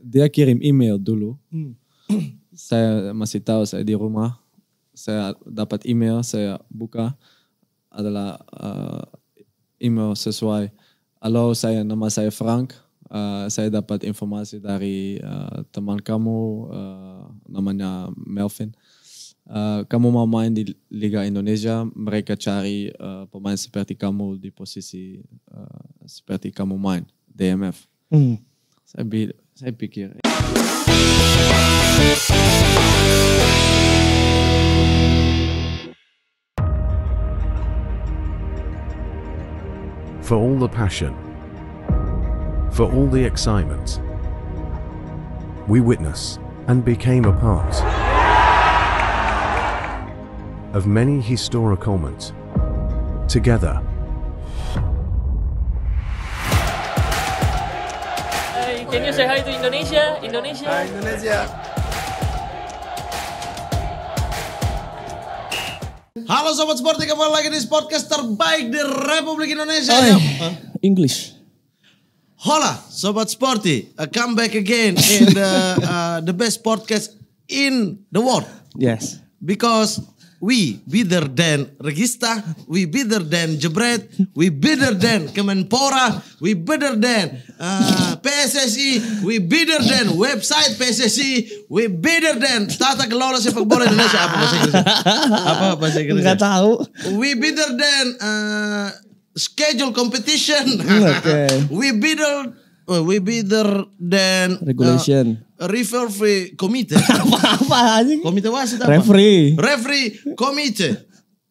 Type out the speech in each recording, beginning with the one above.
dia kirim email dulu. Hmm. saya masih tahu saya di rumah. Saya dapat email, saya buka adalah uh, email sesuai. Halo, saya nama saya Frank. Uh, saya dapat informasi dari uh, teman kamu uh, namanya Melvin. Uh, kamu mau main di Liga Indonesia, mereka cari uh, pemain seperti kamu di posisi uh, seperti kamu main DMF. Hmm. For all the passion, for all the excitement, we witness and became a part of many historic moments. Together, Can you say hi to Indonesia? Indonesia. Hi Indonesia. Halo sobat sporty kembali lagi di podcast terbaik di Republik Indonesia. Eh, English. Hola sobat sporty, uh, come back again in the uh, the best podcast in the world. Yes. Because we better than Regista, we better than Jebret, we better than Kemenpora, we better than uh, PSSI, we better than website PSSI, we better than tata kelola sepak bola Indonesia apa bahasa Inggris? Apa bahasa Inggris? tahu. We better than uh, schedule competition. Okay. we better Eh, we be there then uh, regulation uh, referee committee apa apa anjing komite wasit apa referee referee committee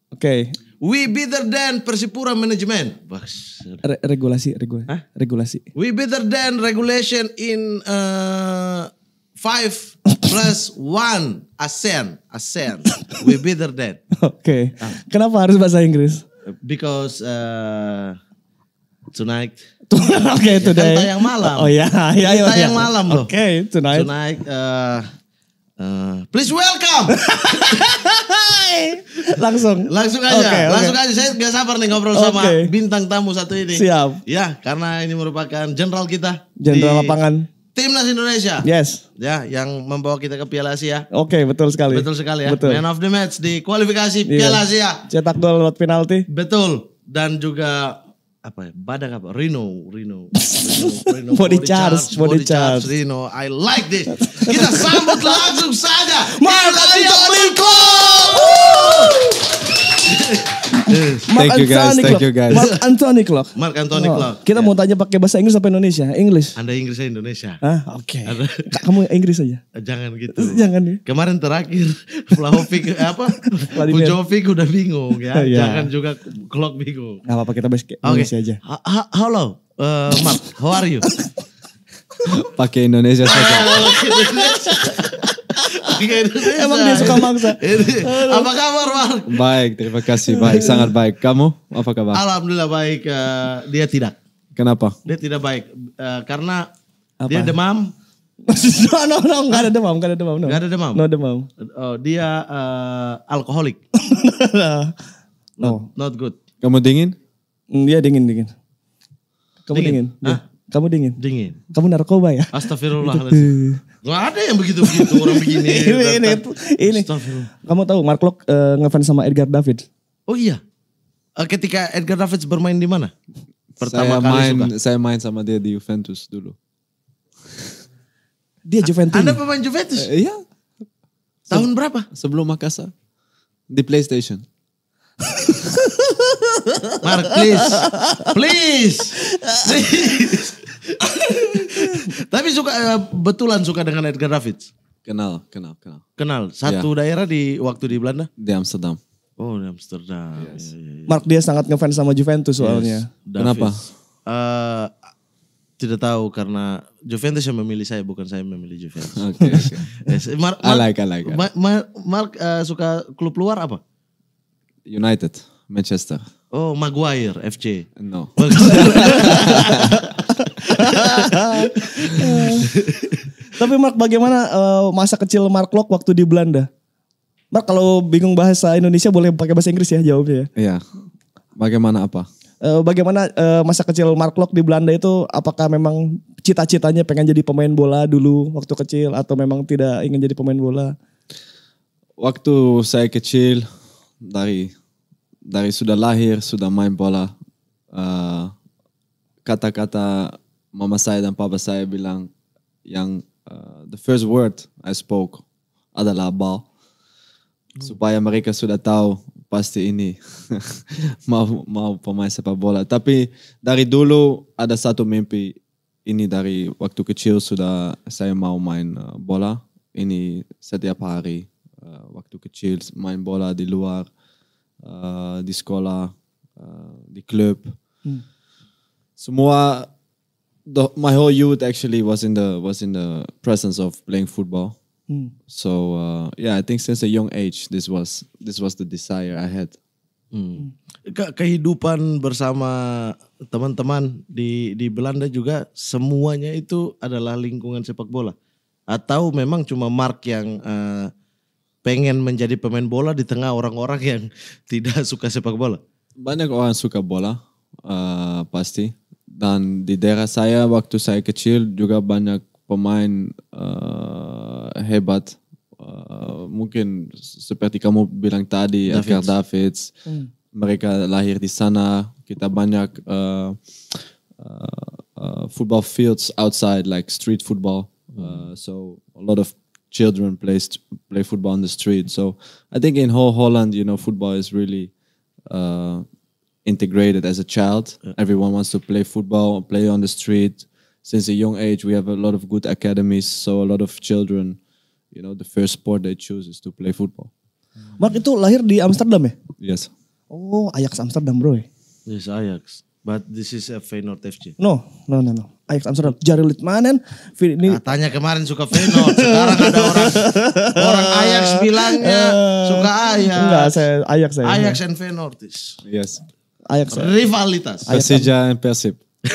oke okay. we better than persipura management Re regulasi regulasi Hah? regulasi we better than regulation in uh, five plus one ASEAN ASEAN we better than oke okay. ah. kenapa harus bahasa Inggris because uh, tonight Oke, okay, today. Kan tayang malam. Oh iya, iya, iya. Tayang ya. malam loh. Oke, okay, tonight. Tonight, uh, eh, uh, eh, please welcome. langsung. Langsung aja, okay, okay. langsung aja. Saya gak sabar nih ngobrol okay. sama bintang tamu satu ini. Siap. Ya, karena ini merupakan jenderal kita. Jenderal lapangan. Timnas Indonesia. Yes. Ya, yang membawa kita ke Piala Asia. Oke, okay, betul sekali. Betul sekali ya. Betul. Man of the match di kualifikasi iya. Piala yeah. Asia. Cetak gol lewat penalti. Betul. Dan juga apa ya? Badak apa? Rino Rino Rino, Rino body, body charge, body, body charge. Rino I like this. Kita sambut langsung saja. Mark Anthony Cole! Mark Thank you guys. Anthony Thank you guys. Mark Anthony Clock. Mark Anthony Clock. Oh, kita yeah. mau ya. tanya pakai bahasa Inggris apa Indonesia? Inggris. Anda Inggris Indonesia. Ah, oke. Okay. kamu Inggris aja. Eh, jangan gitu. Jangan ya. Kemarin terakhir Vlahovic eh, apa? Bujovic udah bingung ya. yeah. Jangan juga clock bingung. Enggak apa-apa kita bahas okay. Indonesia aja. How Hello, uh, eh, Mark. How are you? pakai Indonesia saja. Iya, Emang dia suka maksa. apa kabar bang? Baik, terima kasih. Baik, sangat baik. Kamu apa kabar? Alhamdulillah baik. Uh, dia tidak. Kenapa? Dia tidak baik. Uh, karena apa? dia demam. no, no, no, gak ada demam, gak ada demam. No. ada demam? No demam. Oh, dia uh, alkoholik. no. Not, not good. Kamu dingin? Dia mm, dingin, dingin. Kamu dingin? dingin. Ah? Kamu dingin? Dingin. Kamu narkoba ya? Astagfirullahaladzim. Gak ada yang begitu-begitu orang begini. ini, ini, ini. Kamu tahu Mark Lok uh, ngefans sama Edgar David? Oh iya. Uh, ketika Edgar David bermain di mana? Pertama saya kali main, suka. Saya main sama dia di Juventus dulu. dia Juventus. Anda pemain Juventus? Uh, iya. Tahun berapa? Sebelum Makassar. Di PlayStation. Mark, please. Please. Please. Tapi suka eh, betulan suka dengan Edgar Davids. Kenal, kenal, kenal. Kenal. Satu yeah. daerah di waktu di Belanda? Di Amsterdam. Oh, di Amsterdam. Yes. Iya, iya, iya, Mark dia sangat ngefans sama Juventus soalnya. Yes. Kenapa? Uh, tidak tahu karena Juventus yang memilih saya bukan saya memilih Juventus. Oke. Okay, yes. Mark, Mark, I like, like. Mark, Mark uh, eh, suka klub luar apa? United, Manchester. Oh, Maguire FC. No. Tapi Mark bagaimana eh, masa kecil Mark Lok waktu di Belanda? Mark kalau bingung bahasa Indonesia boleh pakai bahasa Inggris ya jawabnya. Ya. Iya. Bagaimana apa? Eh, bagaimana eh, masa kecil Mark Lok di Belanda itu apakah memang cita-citanya pengen jadi pemain bola dulu waktu kecil atau memang tidak ingin jadi pemain bola? Waktu saya kecil dari dari sudah lahir sudah main bola eh, kata-kata uh, mama saya dan papa saya bilang yang uh, the first word I spoke adalah bal hmm. supaya mereka sudah tahu pasti ini mau mau pemain sepak bola tapi dari dulu ada satu mimpi ini dari waktu kecil sudah saya mau main eh, bola ini setiap hari waktu kecil main bola di luar Eh, di sekolah, uh, di klub. Hmm. Semua the, my whole youth actually was in the was in the presence of playing football. Hmm. So uh, yeah, I think since a young age, this was this was the desire I had. Hmm. hmm. kehidupan bersama teman-teman di di Belanda juga semuanya itu adalah lingkungan sepak bola atau memang cuma Mark yang uh, pengen menjadi pemain bola di tengah orang-orang yang tidak suka sepak bola? Banyak orang suka bola, uh, pasti. Dan di daerah saya waktu saya kecil juga banyak pemain uh, hebat. Uh, mungkin seperti kamu bilang tadi, Davids. Edgar Davids. Hmm. Mereka lahir di sana. Kita banyak uh, uh, uh, football fields outside, like street football. Uh, so a lot of children play play football on the street. So I think in whole Holland, you know, football is really uh, integrated as a child. Yeah. Everyone wants to play football, play on the street. Since a young age, we have a lot of good academies, so a lot of children, you know, the first sport they choose is to play football. Mark itu lahir di Amsterdam ya? Yes. Oh, Ajax Amsterdam bro. Yes, Ajax. But this is a Feyenoord FC. No, no, no, no. Ajax Amsterdam. Jari Litmanen. Ini... Katanya kemarin suka Feyenoord. sekarang ada orang orang Ajax bilangnya eh, suka Ajax. Enggak, saya Ajax saya. Ajax and Feyenoord. Yes. Ajax. Ya. Rivalitas. Persija and Persib.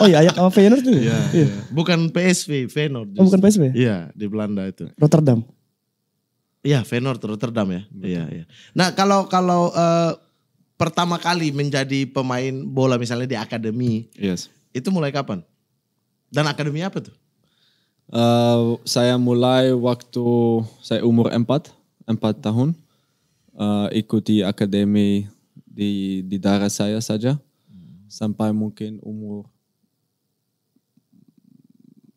oh iya ayak sama Feyenoord tuh. Iya, iya, iya. Bukan PSV, Feyenoord. Oh bukan PSV? Iya, di Belanda itu. Rotterdam. Iya, Feyenoord Rotterdam ya. Iya, iya. Nah, kalau kalau uh, pertama kali menjadi pemain bola misalnya di akademi. Yes. Itu mulai kapan? Dan akademi apa tuh? Uh, saya mulai waktu saya umur 4, 4 tahun. Uh, ikuti akademi di di daerah saya saja hmm. sampai mungkin umur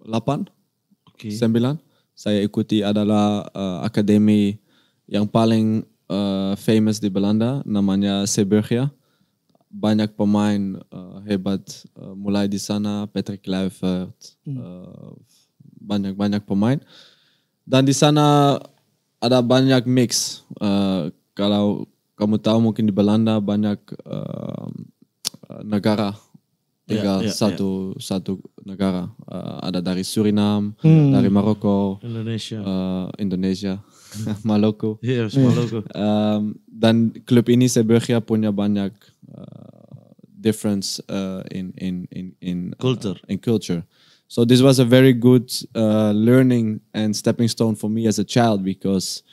8, okay. 9. Saya ikuti adalah uh, akademi yang paling uh, famous di Belanda namanya Seburgia. Banyak pemain uh, hebat uh, mulai di sana Patrick banyak-banyak hmm. uh, banyak-banyak pemain. Dan di sana ada banyak mix. Uh, kalau kamu tahu mungkin di Belanda banyak uh, negara tinggal yeah, yeah, satu yeah. satu negara. Uh, ada dari Suriname, hmm. dari Maroko, Indonesia, uh, Indonesia Maloko. Yes, Maloko. Um, dan Club Ini Sebergia punya banyak uh, difference uh, in in in in uh, culture. in culture. So this was a very good uh, learning and stepping stone for me as a child because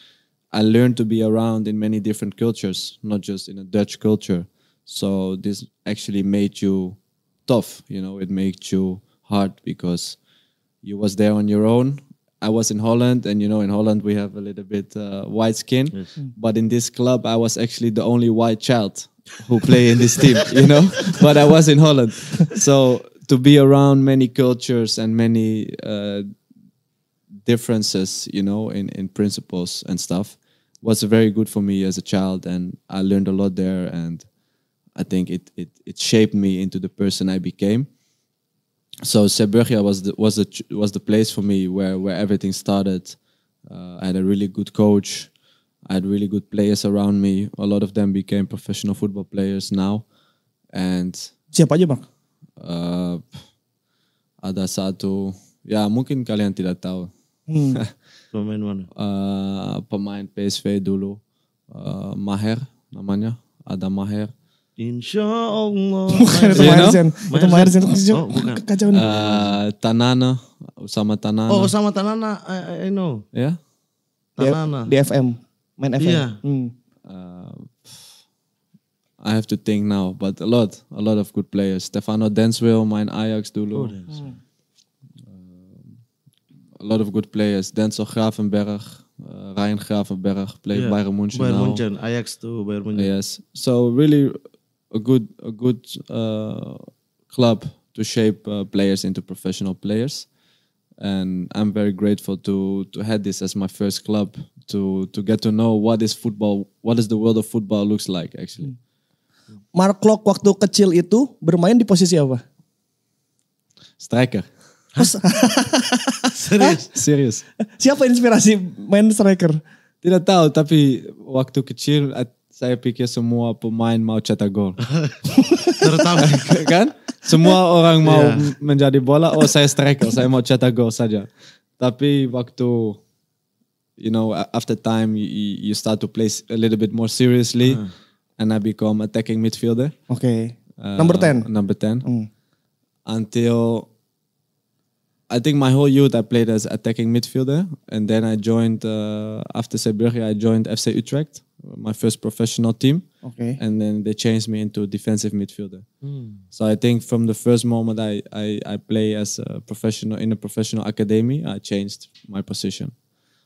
I learned to be around in many different cultures, not just in a Dutch culture. So this actually made you tough, you know, it made you hard because you was there on your own I was in Holland, and you know, in Holland we have a little bit uh, white skin, yes. Mm. but in this club I was actually the only white child who play in this team, you know. but I was in Holland, so to be around many cultures and many uh, differences, you know, in in principles and stuff, was very good for me as a child, and I learned a lot there, and I think it it it shaped me into the person I became so Serbia was the was the was the place for me where where everything started. Uh, I had a really good coach. I had really good players around me. A lot of them became professional football players now. And siapa aja bang? Uh, ada satu, ya mungkin kalian tidak tahu. Hmm. pemain mana? Uh, pemain PSV dulu, uh, Maher namanya, ada Maher. Insya Allah. Bukan itu Maherzen. Itu Maherzen. Oh, bukan. Kacau nih. Uh, Tanana. Usama Tanana. Oh, Usama Tanana. I, I know. Ya? Yeah? Tanana. Di, FM. Main FM. Yeah. Hmm. Uh, I have to think now, but a lot, a lot of good players. Stefano Denswil, main Ajax dulu. Oh, hmm. eh, a lot of good players. Denzel Gravenberg, uh, Ryan Gravenberg played yeah. Bayern München Bayern München, Ajax too, Bayern München. Yes, so really a good a good uh, club to shape uh, players into professional players and I'm very grateful to to had this as my first club to to get to know what is football, what is the world of football looks like actually. Hmm. Mark Lok waktu kecil itu bermain di posisi apa? Striker. Serius? Serius. Siapa inspirasi main striker? Tidak tahu, tapi waktu kecil saya pikir semua pemain mau cetak gol. Terutama kan? Semua orang mau yeah. menjadi bola, oh saya striker, oh, saya mau cetak gol saja. Tapi waktu you know after time you, you start to play a little bit more seriously uh. and I become attacking midfielder. Okay. Uh, number 10. Number 10. Mm. Until I think my whole youth I played as attacking midfielder, and then I joined uh, after Siberia. I joined FC Utrecht, my first professional team. Okay. And then they changed me into defensive midfielder. Mm. So I think from the first moment I, I I play as a professional in a professional academy, I changed my position.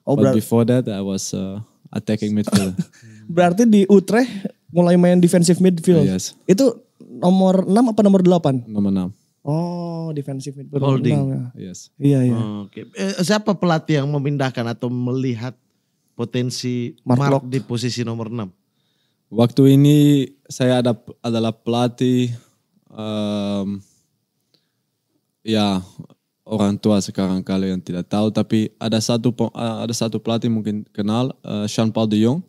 Oh, but before that I was uh, attacking midfielder. berarti di Utrecht mulai main defensive midfield. Uh, yes. Itu nomor 6 apa nomor 8? Nomor 6. Oh, defensive midfield. Holding. Ya. Yes. Iya, iya. Oke. Okay. Eh, siapa pelatih yang memindahkan atau melihat potensi Mark, Mark di posisi nomor 6? Waktu ini saya ada adalah pelatih um, ya orang tua sekarang kali yang tidak tahu tapi ada satu eh, ada satu pelatih mungkin kenal uh, eh, Sean Paul de Jong.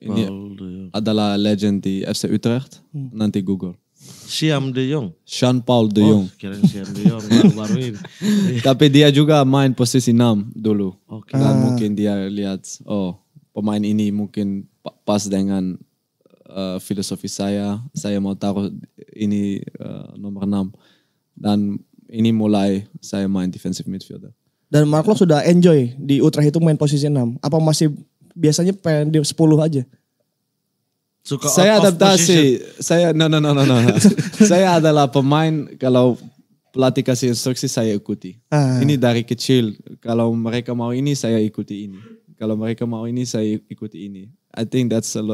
Ini Paul de Jong. adalah legend di FC Utrecht. Hmm. Nanti Google. Siam De Jong. Sean Paul De oh, Jong. Oh, kira Siam De Jong baru-baru ini. Tapi dia juga main posisi 6 dulu. Okay. Dan uh. mungkin dia lihat, oh pemain ini mungkin pas dengan uh, filosofi saya. Saya mau taruh ini uh, nomor 6. Dan ini mulai saya main defensive midfielder. Dan Marco sudah enjoy di Utrecht itu main posisi 6. Apa masih biasanya pengen di 10 aja? Suka saya adaptasi, saya no no no no no. saya adalah pemain kalau pelatih kasih instruksi saya ikuti. Ah. Ini dari kecil kalau mereka mau ini saya ikuti ini. Kalau mereka mau ini saya ikuti ini. I think that's a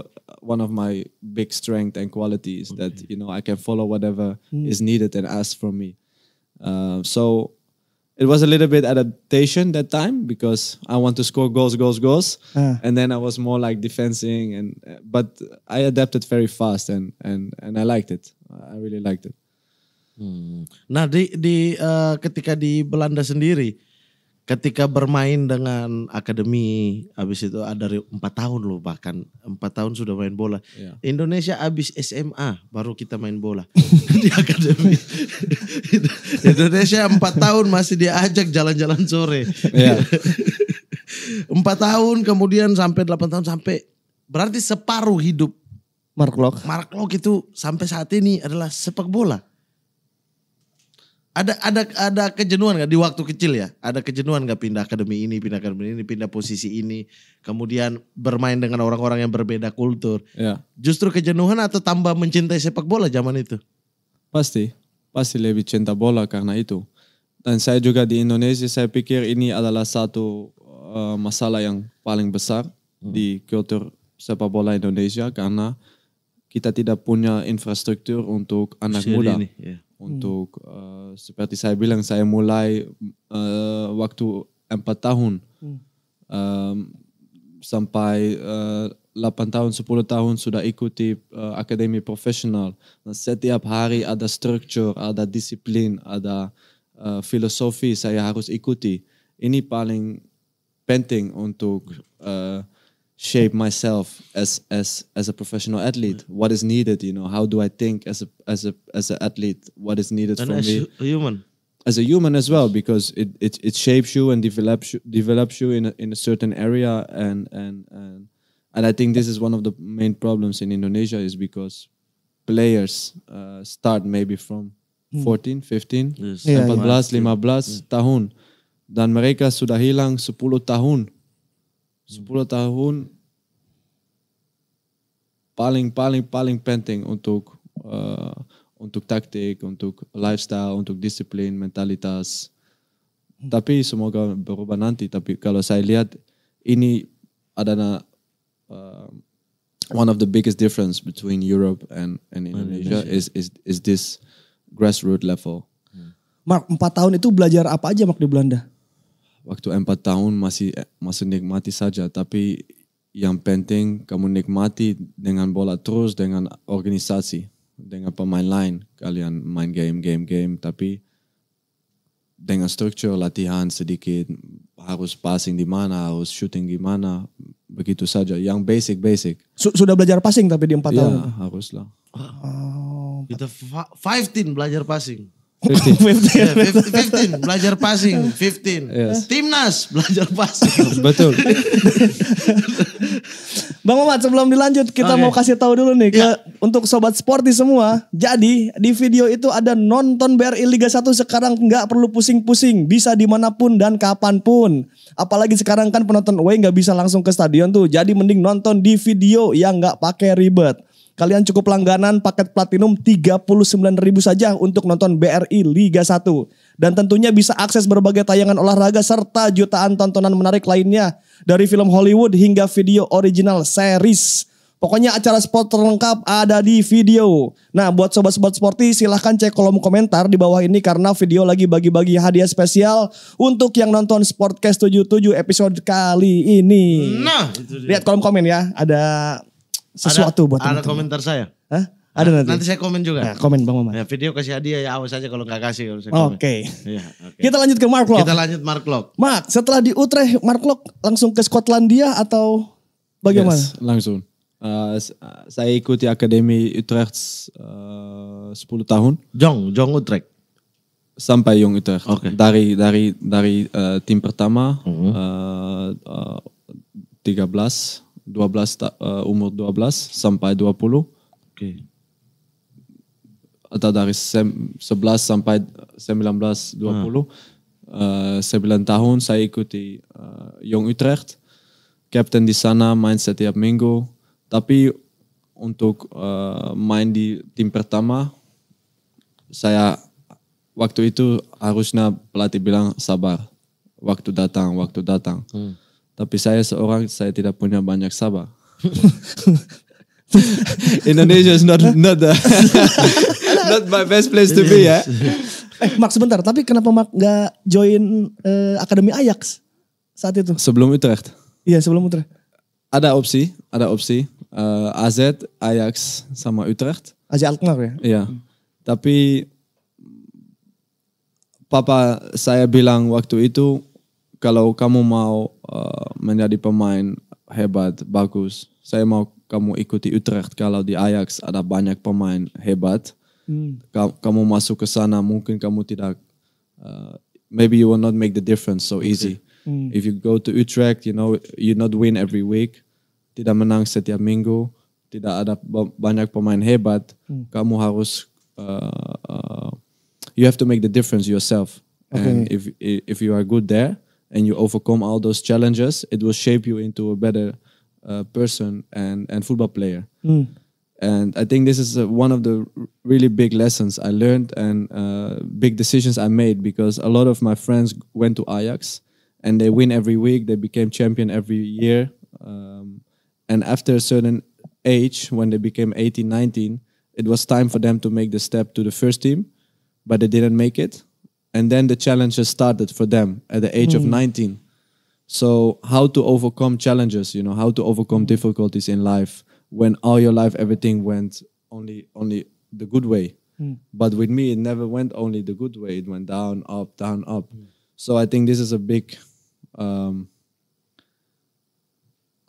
one of my big strength and qualities okay. that you know I can follow whatever hmm. is needed and asked from me. Uh, so it was a little bit adaptation that time because I want to score goals, goals, goals, uh. and then I was more like defending and but I adapted very fast and and and I liked it. I really liked it. Hmm. Nah di di uh, ketika di Belanda sendiri ketika bermain dengan akademi habis itu ada empat tahun loh bahkan empat tahun sudah main bola yeah. Indonesia habis SMA baru kita main bola di akademi Indonesia empat tahun masih diajak jalan-jalan sore iya. empat yeah. tahun kemudian sampai delapan tahun sampai berarti separuh hidup Mark Lok Mark Lok itu sampai saat ini adalah sepak bola ada ada ada kejenuhan nggak di waktu kecil ya? Ada kejenuhan nggak pindah akademi ini, pindah akademi ini, pindah posisi ini, kemudian bermain dengan orang-orang yang berbeda kultur. Ya. Justru kejenuhan atau tambah mencintai sepak bola zaman itu? Pasti, pasti lebih cinta bola karena itu. Dan saya juga di Indonesia saya pikir ini adalah satu uh, masalah yang paling besar hmm. di kultur sepak bola Indonesia karena kita tidak punya infrastruktur untuk anak muda. Ini, ya. Untuk hmm. uh, seperti saya bilang, saya mulai uh, waktu empat tahun hmm. um, sampai uh, tahun, sepuluh tahun sudah ikuti uh, akademi profesional. Nah, setiap hari ada struktur, ada disiplin, ada uh, filosofi saya harus ikuti. Ini paling penting untuk uh, shape myself as as as a professional athlete mm. what is needed you know how do i think as a as a as an athlete what is needed and from as me a human as a human as well because it it, it shapes you and develops you, develops you in a, in a certain area and and and and i think this is one of the main problems in indonesia is because players uh, start maybe from hmm. 14 15 yes. yeah, 14 yeah. 15 yeah. Hmm. tahun dan mereka sudah hilang 10 tahun 10 hmm. tahun paling paling paling penting untuk uh, untuk taktik, untuk lifestyle, untuk disiplin, mentalitas. Tapi semoga berubah nanti. Tapi kalau saya lihat ini adalah uh, one of the biggest difference between Europe and, and Indonesia, is is is this grassroots level. Hmm. Mark, empat tahun itu belajar apa aja Mark di Belanda? Waktu empat tahun masih masih nikmati saja, tapi yang penting kamu nikmati dengan bola terus dengan organisasi dengan pemain lain kalian main game game game tapi dengan struktur latihan sedikit harus passing di mana harus shooting di mana begitu saja yang basic basic sudah belajar passing tapi di empat ya, tahun haruslah oh, kita 15 belajar passing 15. Iya, belajar passing, 15. Yes. Timnas belajar passing. Betul. Bang Omat sebelum dilanjut kita okay. mau kasih tahu dulu nih ya. ke ya. untuk sobat sporty semua. Jadi di video itu ada nonton BRI Liga 1 sekarang nggak perlu pusing-pusing, bisa dimanapun dan kapanpun. Apalagi sekarang kan penonton away nggak bisa langsung ke stadion tuh. Jadi mending nonton di video yang nggak pakai ribet. Kalian cukup langganan paket platinum ribu saja untuk nonton BRI Liga 1. Dan tentunya bisa akses berbagai tayangan olahraga serta jutaan tontonan menarik lainnya dari film Hollywood hingga video original series. Pokoknya acara sport terlengkap ada di video. Nah, buat sobat-sobat sporty silahkan cek kolom komentar di bawah ini karena video lagi bagi-bagi hadiah spesial untuk yang nonton Sportcast 77 episode kali ini. Nah, lihat kolom komen ya, ada sesuatu ada, buat teman-teman. Ada komentar saya? Hah? Ada nah, nanti. Nanti saya komen juga. Nah, komen Bang maman, Ya, video kasih hadiah ya awas aja kalau gak kasih. Oke. Okay. Ya, okay. Kita lanjut ke Mark Lock, Kita lanjut Mark Lock. Mark, setelah di Utrecht, Mark Lock langsung ke Skotlandia atau bagaimana? Yes, langsung. Uh, saya ikuti Akademi Utrecht eh, uh, 10 tahun. Jong, Jong Utrecht. Sampai Jong Utrecht. Okay. Dari dari dari uh, tim pertama uh -huh. uh, uh, 13 12 uh, eh, umur 12 sampai 20. Oke. Okay. Atau dari 11 sampai 19 eh, 20. Ah. Uh, 9 eh, tahun saya ikuti uh, Young Utrecht. Captain di sana main setiap minggu. Tapi untuk uh, main di tim pertama saya waktu itu harusnya pelatih bilang sabar. Waktu datang, waktu datang. Hmm tapi saya seorang, saya tidak punya banyak sabar. Indonesia is not not the, not my best place to be ya. Eh, eh Mak sebentar, tapi kenapa Mak nggak join uh, akademi Ajax saat itu? Sebelum Utrecht. Iya sebelum Utrecht. Ada opsi, ada opsi. Uh, eh, AZ, Ajax, sama Utrecht. AZ Alkmaar ya? Iya. Tapi papa saya bilang waktu itu kalau kamu mau Eh, menjadi pemain hebat, bagus. Saya mau kamu ikuti Utrecht kalau di Ajax ada banyak pemain hebat. Hmm. Kamu masuk ke sana mungkin kamu tidak uh, maybe you will not make the difference so easy. Hmm. If you go to Utrecht, you know you not win every week. Tidak menang setiap minggu, tidak ada banyak pemain hebat. Hmm. Kamu harus uh, uh, you have to make the difference yourself. Okay. And if if you are good there, and you overcome all those challenges, it will shape you into a better uh, person and, and football player. Mm. And I think this is uh, one of the really big lessons I learned and uh, big decisions I made because a lot of my friends went to Ajax and they win every week, they became champion every year. Um, and after a certain age, when they became 18, 19, it was time for them to make the step to the first team, but they didn't make it and then the challenges started for them at the age mm. of hmm. 19 so how to overcome challenges you know how to overcome difficulties in life when all your life everything went only only the good way mm. but with me it never went only the good way it went down up down up mm. so i think this is a big um,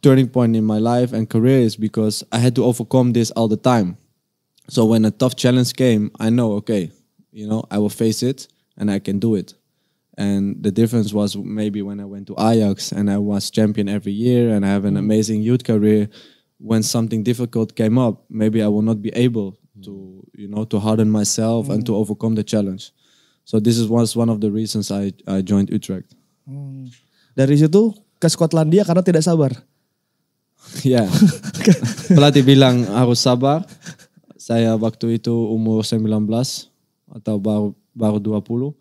turning point in my life and career is because i had to overcome this all the time so when a tough challenge came i know okay you know i will face it and I can do it. And the difference was maybe when I went to Ajax and I was champion every year and I have an mm. amazing youth career. When something difficult came up, maybe I will not be able to, mm. you know, to harden myself mm. and to mm. overcome the challenge. So this is was one of the reasons I I joined Utrecht. Hmm. Dari situ ke Skotlandia karena tidak sabar. ya. Pelatih bilang harus sabar. Saya waktu itu umur 19 atau baru baru 20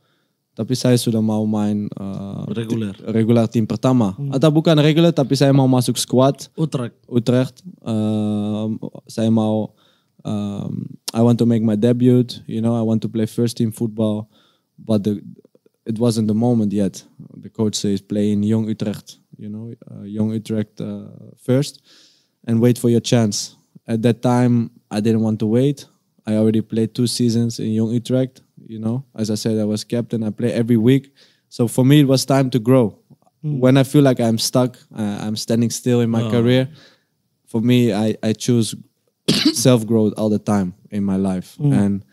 tapi saya sudah mau main uh, reguler reguler tim pertama hmm. atau bukan regular, tapi saya mau masuk squad Utrecht Utrecht uh, saya mau um, I want to make my debut you know I want to play first team football but the, it wasn't the moment yet the coach says play in young Utrecht you know uh, young Utrecht uh, first and wait for your chance at that time I didn't want to wait I already played two seasons in young Utrecht you know, as I said, I was captain. I play every week. So for me, it was time to grow. Mm. When I feel like I'm stuck, uh, I'm standing still in my oh. career. For me, I, I choose self growth all the time in my life. Mm. And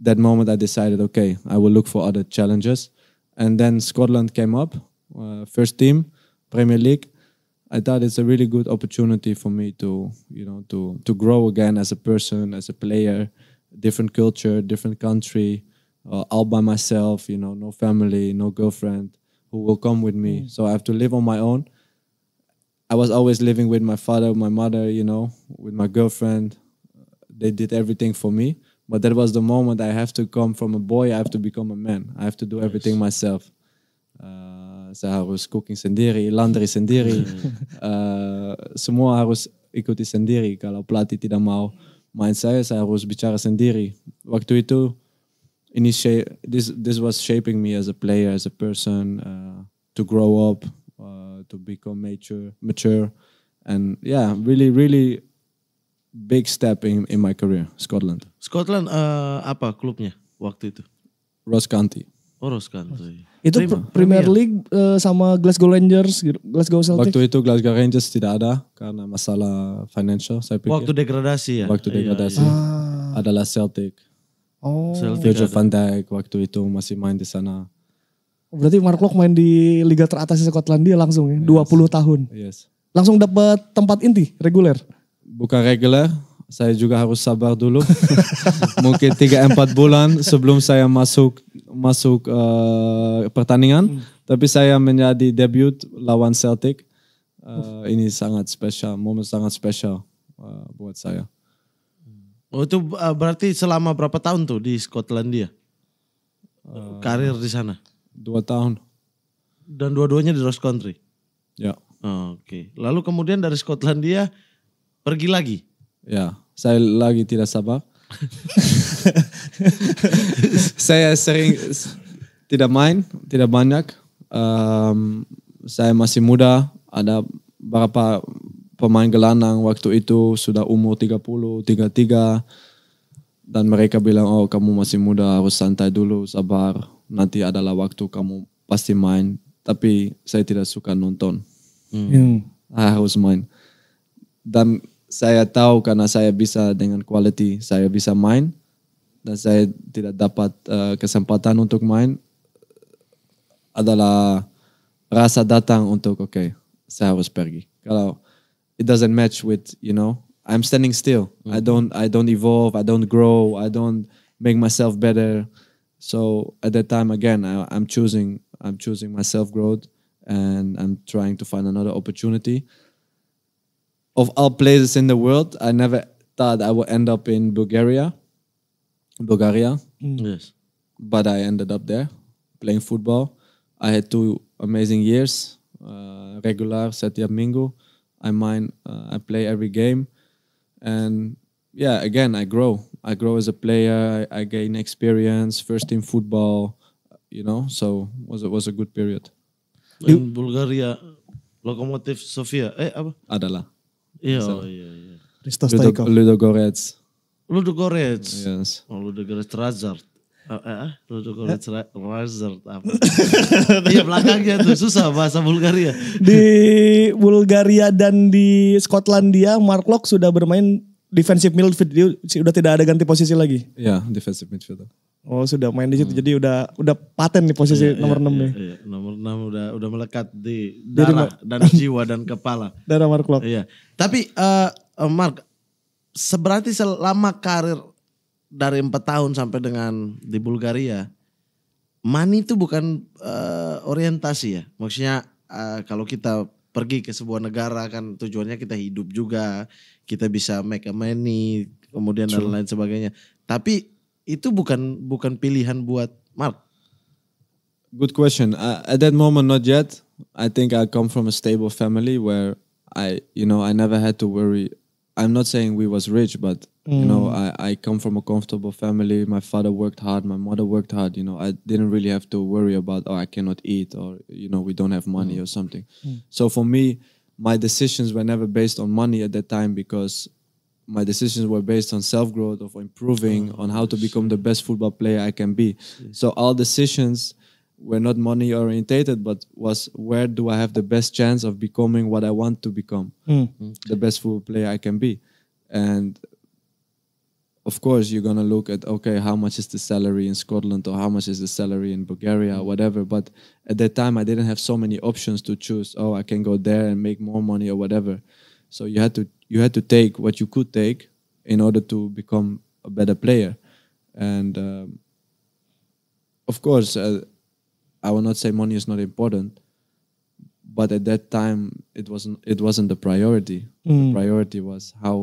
that moment, I decided, okay, I will look for other challenges. And then Scotland came up, uh, first team, Premier League. I thought it's a really good opportunity for me to, you know, to to grow again as a person, as a player, different culture, different country, uh, all by myself, you know, no family, no girlfriend who will come with me. Mm. So I have to live on my own. I was always living with my father, my mother, you know, with my girlfriend. They did everything for me. But that was the moment I have to come from a boy, I have to become a man. I have to do everything myself. Uh, I was cooking sendiri, laundry sendiri. Mm. uh, semua harus ikuti sendiri. Kalau pelatih tidak mau main saya, saya harus bicara sendiri. Waktu itu initiate this this was shaping me as a player as a person uh, to grow up uh, to become mature mature and yeah really really big step in in my career Scotland Scotland uh, apa klubnya waktu itu Ross County Oh Ross County itu Prima. Premier League uh, sama Glasgow Rangers Glasgow Celtic waktu itu Glasgow Rangers tidak ada karena masalah financial saya pikir waktu degradasi ya waktu iya, degradasi iya, iya. adalah Celtic Oh. Virgil van Dijk waktu itu masih main di sana. Oh, berarti Mark Locke main di liga teratas di Skotlandia langsung ya, yes. 20 tahun. Yes. Langsung dapat tempat inti reguler. Bukan reguler, saya juga harus sabar dulu. Mungkin 3 4 bulan sebelum saya masuk masuk uh, pertandingan, hmm. tapi saya menjadi debut lawan Celtic. Uh, ini sangat spesial, momen sangat spesial uh, eh, buat saya. Oh itu eh, berarti selama berapa tahun tuh di Skotlandia? Uh, eh, Karir di sana? Dua tahun. Dan dua-duanya di Rose Country? Ya. Oh, Oke. Okay. Lalu kemudian dari Skotlandia pergi lagi? Ya, saya lagi tidak sabar. saya sering tidak main, tidak banyak. Um, saya masih muda, ada berapa pemain gelandang waktu itu sudah umur 30, 33 dan mereka bilang oh kamu masih muda harus santai dulu sabar nanti adalah waktu kamu pasti main tapi saya tidak suka nonton hmm. hmm. Ah, harus main dan saya tahu karena saya bisa dengan quality saya bisa main dan saya tidak dapat uh, kesempatan untuk main adalah rasa datang untuk oke okay, saya harus pergi kalau it doesn't match with you know i'm standing still mm i mm-hmm. don't i don't evolve i don't grow i don't make myself better so at that time again I, i'm choosing i'm choosing my self growth and i'm trying to find another opportunity of all places in the world i never thought i would end up in bulgaria bulgaria mm. yes but i ended up there playing football i had two amazing years uh, regular Setia Mingo I mind. Uh, I play every game, and yeah, again, I grow. I grow as a player. I, I gain experience, first team football. You know, so was it was a good period. In Bulgaria, Lokomotiv Sofia. Eh, apa? Adalah. yeah, so, oh, iya, iya. Ludo, Ludo Ludogorets. Yes. Oh, Ludogorets Razard. Oh, eh, protokol apa? Iya belakangnya tuh susah bahasa Bulgaria. Di Bulgaria dan di Skotlandia Mark Locke sudah bermain defensive midfield. Dia sudah tidak ada ganti posisi lagi. Iya, defensive midfield. Oh, sudah main di situ. Hmm. Jadi udah udah paten nih posisi iya, iya, nomor enam 6 iya, nih. nomor 6 udah udah melekat di darah dan jiwa dan kepala. Darah Mark Locke. Iya. Tapi uh, Mark seberarti selama karir dari empat tahun sampai dengan di Bulgaria, money itu bukan uh, orientasi ya. Maksudnya uh, kalau kita pergi ke sebuah negara kan tujuannya kita hidup juga, kita bisa make a money, kemudian True. dan lain sebagainya. Tapi itu bukan bukan pilihan buat Mark. Good question. Uh, at that moment, not yet. I think I come from a stable family where I, you know, I never had to worry. I'm not saying we was rich, but You know, mm. I, I come from a comfortable family. My father worked hard. My mother worked hard. You know, I didn't really have to worry about, oh, I cannot eat or, you know, we don't have money mm. or something. Mm. So for me, my decisions were never based on money at that time because my decisions were based on self growth, of improving, oh, on how to become the best football player I can be. So all decisions were not money orientated, but was where do I have the best chance of becoming what I want to become, mm. the best football player I can be, and of course you're gonna look at okay how much is the salary in Scotland or how much is the salary in Bulgaria or mm-hmm. whatever but at that time I didn't have so many options to choose oh I can go there and make more money or whatever so you had to you had to take what you could take in order to become a better player and um, of course uh, I will not say money is not important but at that time it wasn't it wasn't the priority mm. the priority was how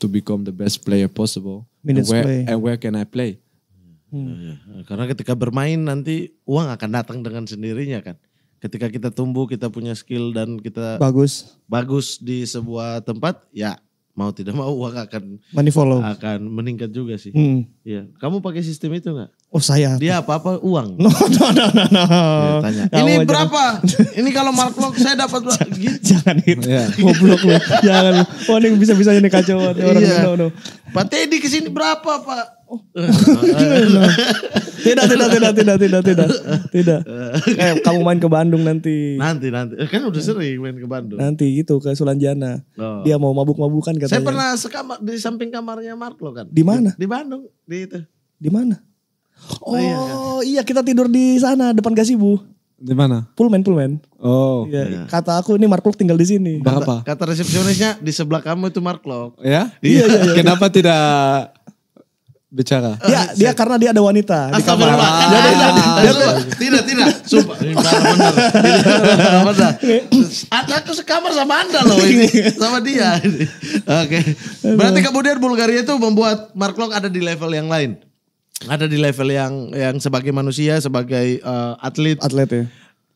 to become the best player possible. and where, play. And where can I play? Hmm. Oh, ya. Karena ketika bermain nanti uang akan datang dengan sendirinya kan. Ketika kita tumbuh, kita punya skill dan kita bagus bagus di sebuah tempat, ya mau tidak mau uang akan akan meningkat juga sih. Hmm. Ya. Kamu pakai sistem itu nggak? Oh saya. Dia apa-apa uang. No, no, no, no. no. Ya, tanya. Ini Kamu berapa? Jangan. Ini kalau Mark saya dapat gitu. Jangan itu. Iya. Goblok lu. Jangan. Oh ini bisa-bisanya nih kacau orang. Yeah. No, no. Pak Teddy kesini berapa Pak? Oh. tidak, tidak, tidak, tidak, tidak, tidak, tidak. Eh, kamu main ke Bandung nanti. Nanti, nanti. Kan udah sering main ke Bandung. Nanti gitu ke Sulanjana. Oh. Dia mau mabuk-mabukan katanya. Saya pernah sekamar di samping kamarnya Mark lo kan. Di mana? Di, di Bandung, di itu. Di mana? Oh, oh iya. iya kita tidur di sana depan gazebo. Di mana? Pullman, Pullman. Oh. Iya, iya. Kata aku ini Marklock tinggal di sini. Kata, apa? Kata resepsionisnya di sebelah kamu itu Marklock. Ya? Iya, iya, iya. Kenapa tidak bicara? Dia, uh, dia karena dia ada wanita di kamar. Dia, dia, dia, dia, dia, tidak, tidak. Sumpah. Ada aku sekamar sama Anda loh ini. Sama dia. Oke. Berarti kemudian Bulgaria itu membuat Marklock ada di level yang lain ada di level yang yang sebagai manusia sebagai uh, atlet atlet ya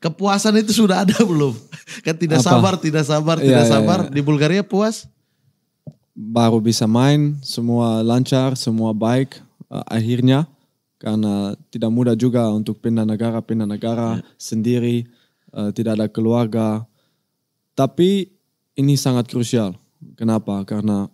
kepuasan itu sudah ada belum kan tidak Apa? sabar tidak sabar ya, tidak ya, sabar ya, ya. di Bulgaria puas baru bisa main semua lancar semua baik uh, akhirnya karena tidak mudah juga untuk pindah negara pindah negara ya. sendiri uh, tidak ada keluarga tapi ini sangat krusial kenapa karena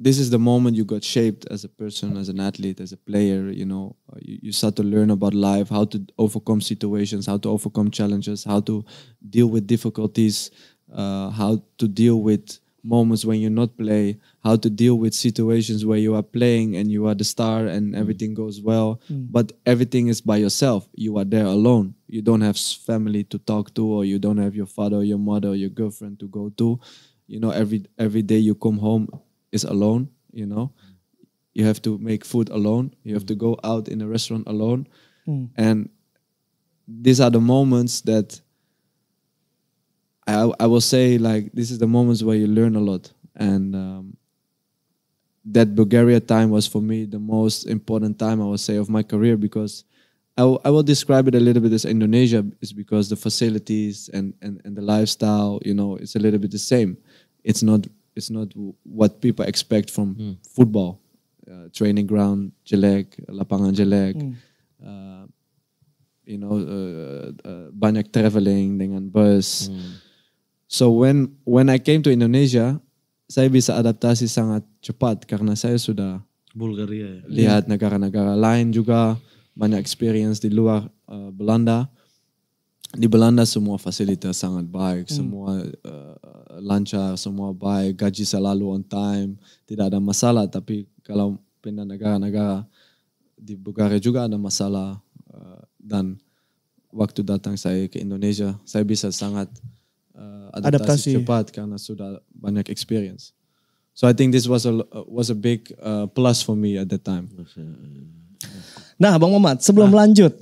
this is the moment you got shaped as a person, as an athlete, as a player. You know, uh, you, you, start to learn about life, how to overcome situations, how to overcome challenges, how to deal with difficulties, uh, how to deal with moments when you're not play, how to deal with situations where you are playing and you are the star and mm. everything goes well, mm. but everything is by yourself. You are there alone. You don't have family to talk to, or you don't have your father, or your mother, or your girlfriend to go to. You know, every every day you come home is alone you know you have to make food alone you have to go out in a restaurant alone mm. and these are the moments that I, I will say like this is the moments where you learn a lot and um, that bulgaria time was for me the most important time i would say of my career because I, I will describe it a little bit as indonesia is because the facilities and, and, and the lifestyle you know it's a little bit the same it's not it's not what people expect from mm. football. Uh, training ground jelek, lapangan jelek. mm. Uh, you know, uh, uh, banyak traveling dengan bus. mm. So when when I came to Indonesia, saya bisa adaptasi sangat cepat karena saya sudah Bulgaria ya. lihat negara-negara lain juga banyak experience di luar uh, Belanda. Di Belanda semua fasilitas sangat baik, mm. semua uh, lancar, semua baik, gaji selalu on time, tidak ada masalah. Tapi kalau pindah negara-negara di Bulgaria juga ada masalah. Uh, dan waktu datang saya ke Indonesia, saya bisa sangat uh, adaptasi, adaptasi cepat karena sudah banyak experience. So I think this was a was a big uh, plus for me at that time. Nah, Bang Muhammad sebelum ah. lanjut,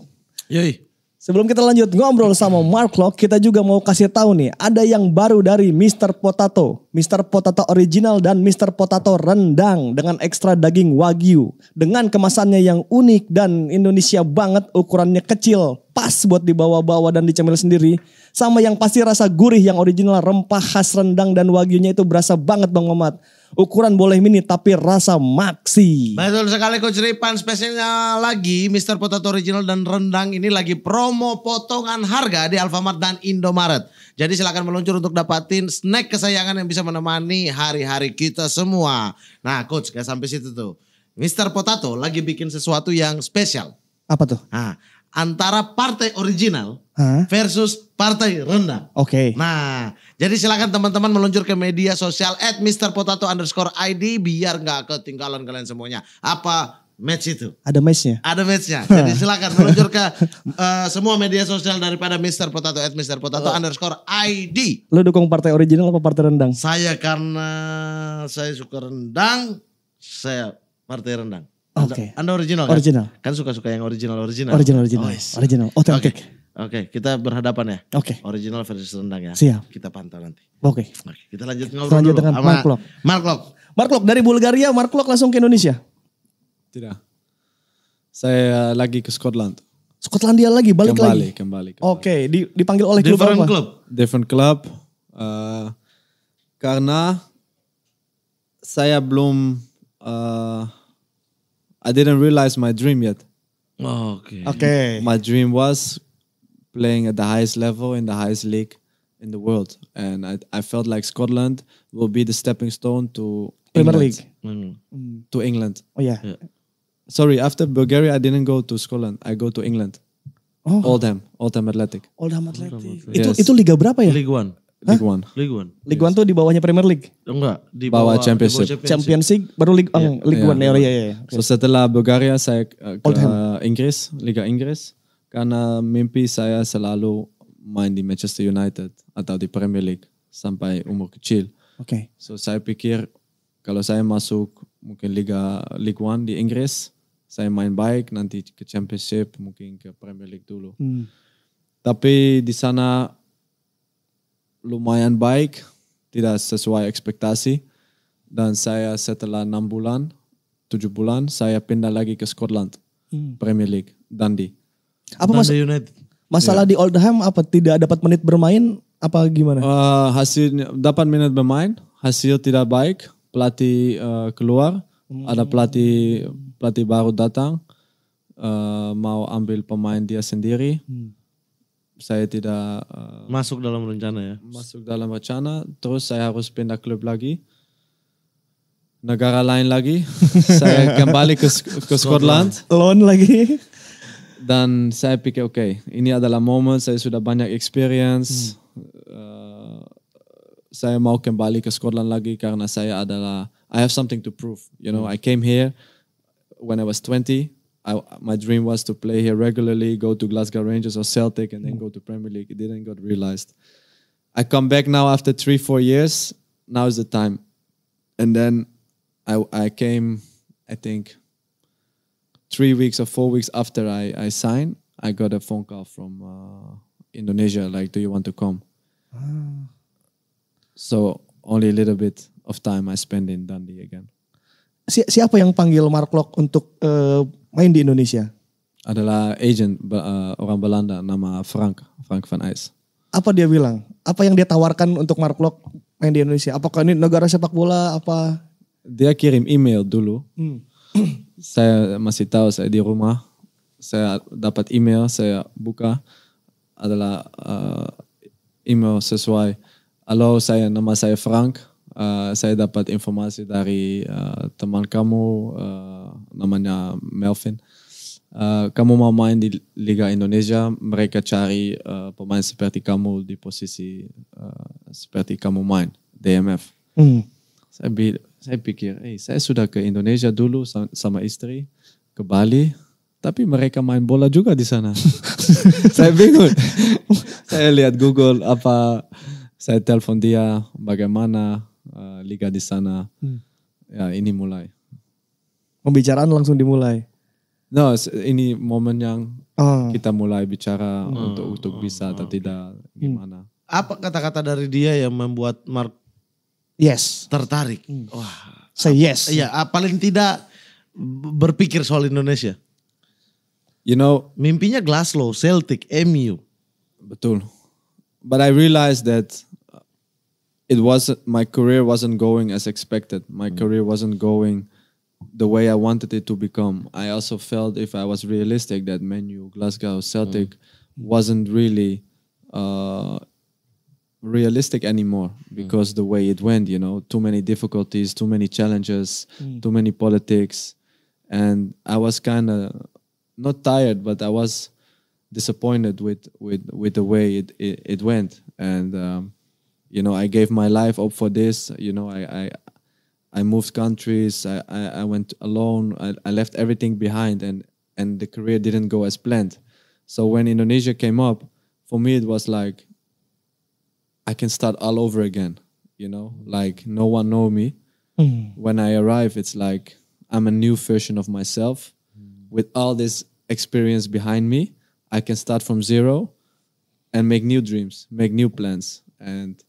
Yoi. Sebelum kita lanjut ngobrol sama Mark Lock, kita juga mau kasih tahu nih, ada yang baru dari Mr. Potato. Mr. Potato original dan Mr. Potato rendang dengan ekstra daging wagyu. Dengan kemasannya yang unik dan Indonesia banget, ukurannya kecil, pas buat dibawa-bawa dan dicemil sendiri. Sama yang pasti rasa gurih yang original, rempah khas rendang dan wagyunya itu berasa banget Bang Mamat. Ukuran boleh mini tapi rasa maksi. Betul sekali Coach Ripan. Spesialnya lagi Mr. Potato Original dan Rendang ini lagi promo potongan harga di Alfamart dan Indomaret. Jadi silakan meluncur untuk dapatin snack kesayangan yang bisa menemani hari-hari kita semua. Nah Coach gak sampai situ tuh. Mr. Potato lagi bikin sesuatu yang spesial. Apa tuh? Nah, antara partai original huh? versus partai rendang. Oke. Okay. Nah, jadi silakan teman-teman meluncur ke media sosial at Mr. Potato underscore ID biar nggak ketinggalan kalian semuanya. Apa match itu. Ada matchnya. Ada matchnya. Jadi silakan meluncur ke uh, semua media sosial daripada Mr. Potato at Mr. Potato oh. underscore ID. Lu dukung partai original apa partai rendang? Saya karena saya suka rendang, saya partai rendang. Oke. Okay. Anda original kan? Original. Kan suka-suka yang original original. Original original. Oh, yes. Original. Oke, Okay. Oke, okay, kita berhadapan ya. Oke. Okay. Original versus rendang ya. Siap. Kita pantau nanti. Oke. Okay. okay. Kita lanjut ngobrol Selanjut dulu dengan sama Mark Lok. Mark Lok. Mark Lok dari Bulgaria, Mark Lok langsung ke Indonesia. Tidak. Saya lagi ke Scotland. Skotlandia lagi, balik kembali, lagi. Kembali, kembali. Oke, okay. Di, dipanggil oleh klub Different apa? club. Different club. Uh, karena saya belum uh, I didn't realize my dream yet. Oh, okay. Okay. My dream was playing at the highest level in the highest league in the world, and I, I felt like Scotland will be the stepping stone to Premier England, League Mm. mm. to England. Oh yeah. Yeah. Sorry, after Bulgaria, I didn't go to Scotland. I go to England. Oh, Oldham, Oldham Athletic. Oldham Athletic. Athletic. Itu itu liga berapa ya? League One. League One. League One. League One tuh di bawahnya Premier League. Enggak, di bawah, bawah Championship. Di Champions League baru League oh, yeah. oh, League yeah. ya. Yeah, yeah, yeah. So setelah Bulgaria saya eh, ke Oldham. Inggris, Liga Inggris karena mimpi saya selalu main di Manchester United atau di Premier League sampai umur kecil. Oke. Okay. So saya pikir kalau saya masuk mungkin Liga League One di Inggris, saya main baik nanti ke Championship mungkin ke Premier League dulu. Hmm. Tapi di sana lumayan baik, tidak sesuai ekspektasi. Dan saya setelah enam bulan, tujuh bulan, saya pindah lagi ke Scotland, hmm. Premier League, Dundee. Apa mas United. masalah yeah. di Oldham apa tidak dapat menit bermain apa gimana? Uh, hasil dapat menit bermain, hasil tidak baik, pelatih uh, keluar, hmm. ada pelatih pelatih baru datang uh, mau ambil pemain dia sendiri. Hmm saya tidak uh, masuk dalam rencana ya. Masuk dalam rencana, terus saya harus pindah klub lagi. Negara lain lagi. saya kembali ke ke Scotland. Loan lagi. Dan saya pikir oke, okay, ini adalah momen saya sudah banyak experience. Hmm. Uh, saya mau kembali ke Scotland lagi karena saya adalah I have something to prove. You know, hmm. I came here when I was 20 I, my dream was to play here regularly, go to Glasgow Rangers or Celtic, and then mm. go to Premier League. It didn't get realized. I come back now after three, four years. Now is the time. And then I, I came, I think, three weeks or four weeks after I, I signed, I got a phone call from uh, Indonesia, like, do you want to come? Ah. So only a little bit of time I spend in Dundee again. Si siapa yang panggil Mark Locke untuk uh, main di Indonesia? Adalah agent uh, orang Belanda nama Frank, Frank van Eyck. Apa dia bilang? Apa yang dia tawarkan untuk Mark Lok main di Indonesia? Apakah ini negara sepak bola apa? Dia kirim email dulu. Hmm. saya masih tahu saya di rumah. Saya dapat email, saya buka adalah uh, email sesuai. Halo, saya nama saya Frank Eh, saya dapat informasi dari uh, teman kamu uh, namanya Melvin. Uh, kamu mau main di Liga Indonesia, mereka cari uh, pemain seperti kamu di posisi uh, seperti kamu main DMF. Mm. Saya, bi saya pikir, hey, saya sudah ke Indonesia dulu sama, sama istri ke Bali, tapi mereka main bola juga di sana. saya bingung. saya lihat Google apa, saya telepon dia bagaimana Eh, liga di sana hmm. ya ini mulai pembicaraan langsung dimulai no ini momen yang oh. kita mulai bicara oh. untuk untuk oh. bisa atau okay. Hmm. tidak gimana apa kata-kata dari dia yang membuat Mark yes tertarik hmm. wah say yes iya paling tidak berpikir soal Indonesia you know mimpinya Glasgow Celtic MU betul but I realized that it wasn't my career wasn't going as expected. My mm. career wasn't going the way I wanted it to become. I also felt if I was realistic that menu Glasgow Celtic mm. wasn't really uh, realistic anymore mm. because mm. the way it went, you know, too many difficulties, too many challenges, mm. too many politics, and I was kind of not tired, but I was disappointed with with with the way it it, it went and. Um, you know i gave my life up for this you know i i, I moved countries I, I, I went alone I, I left everything behind and and the career didn't go as planned so when indonesia came up for me it was like i can start all over again you know like no one know me mm. when i arrive it's like i'm a new version of myself mm. with all this experience behind me i can start from zero and make new dreams make new plans and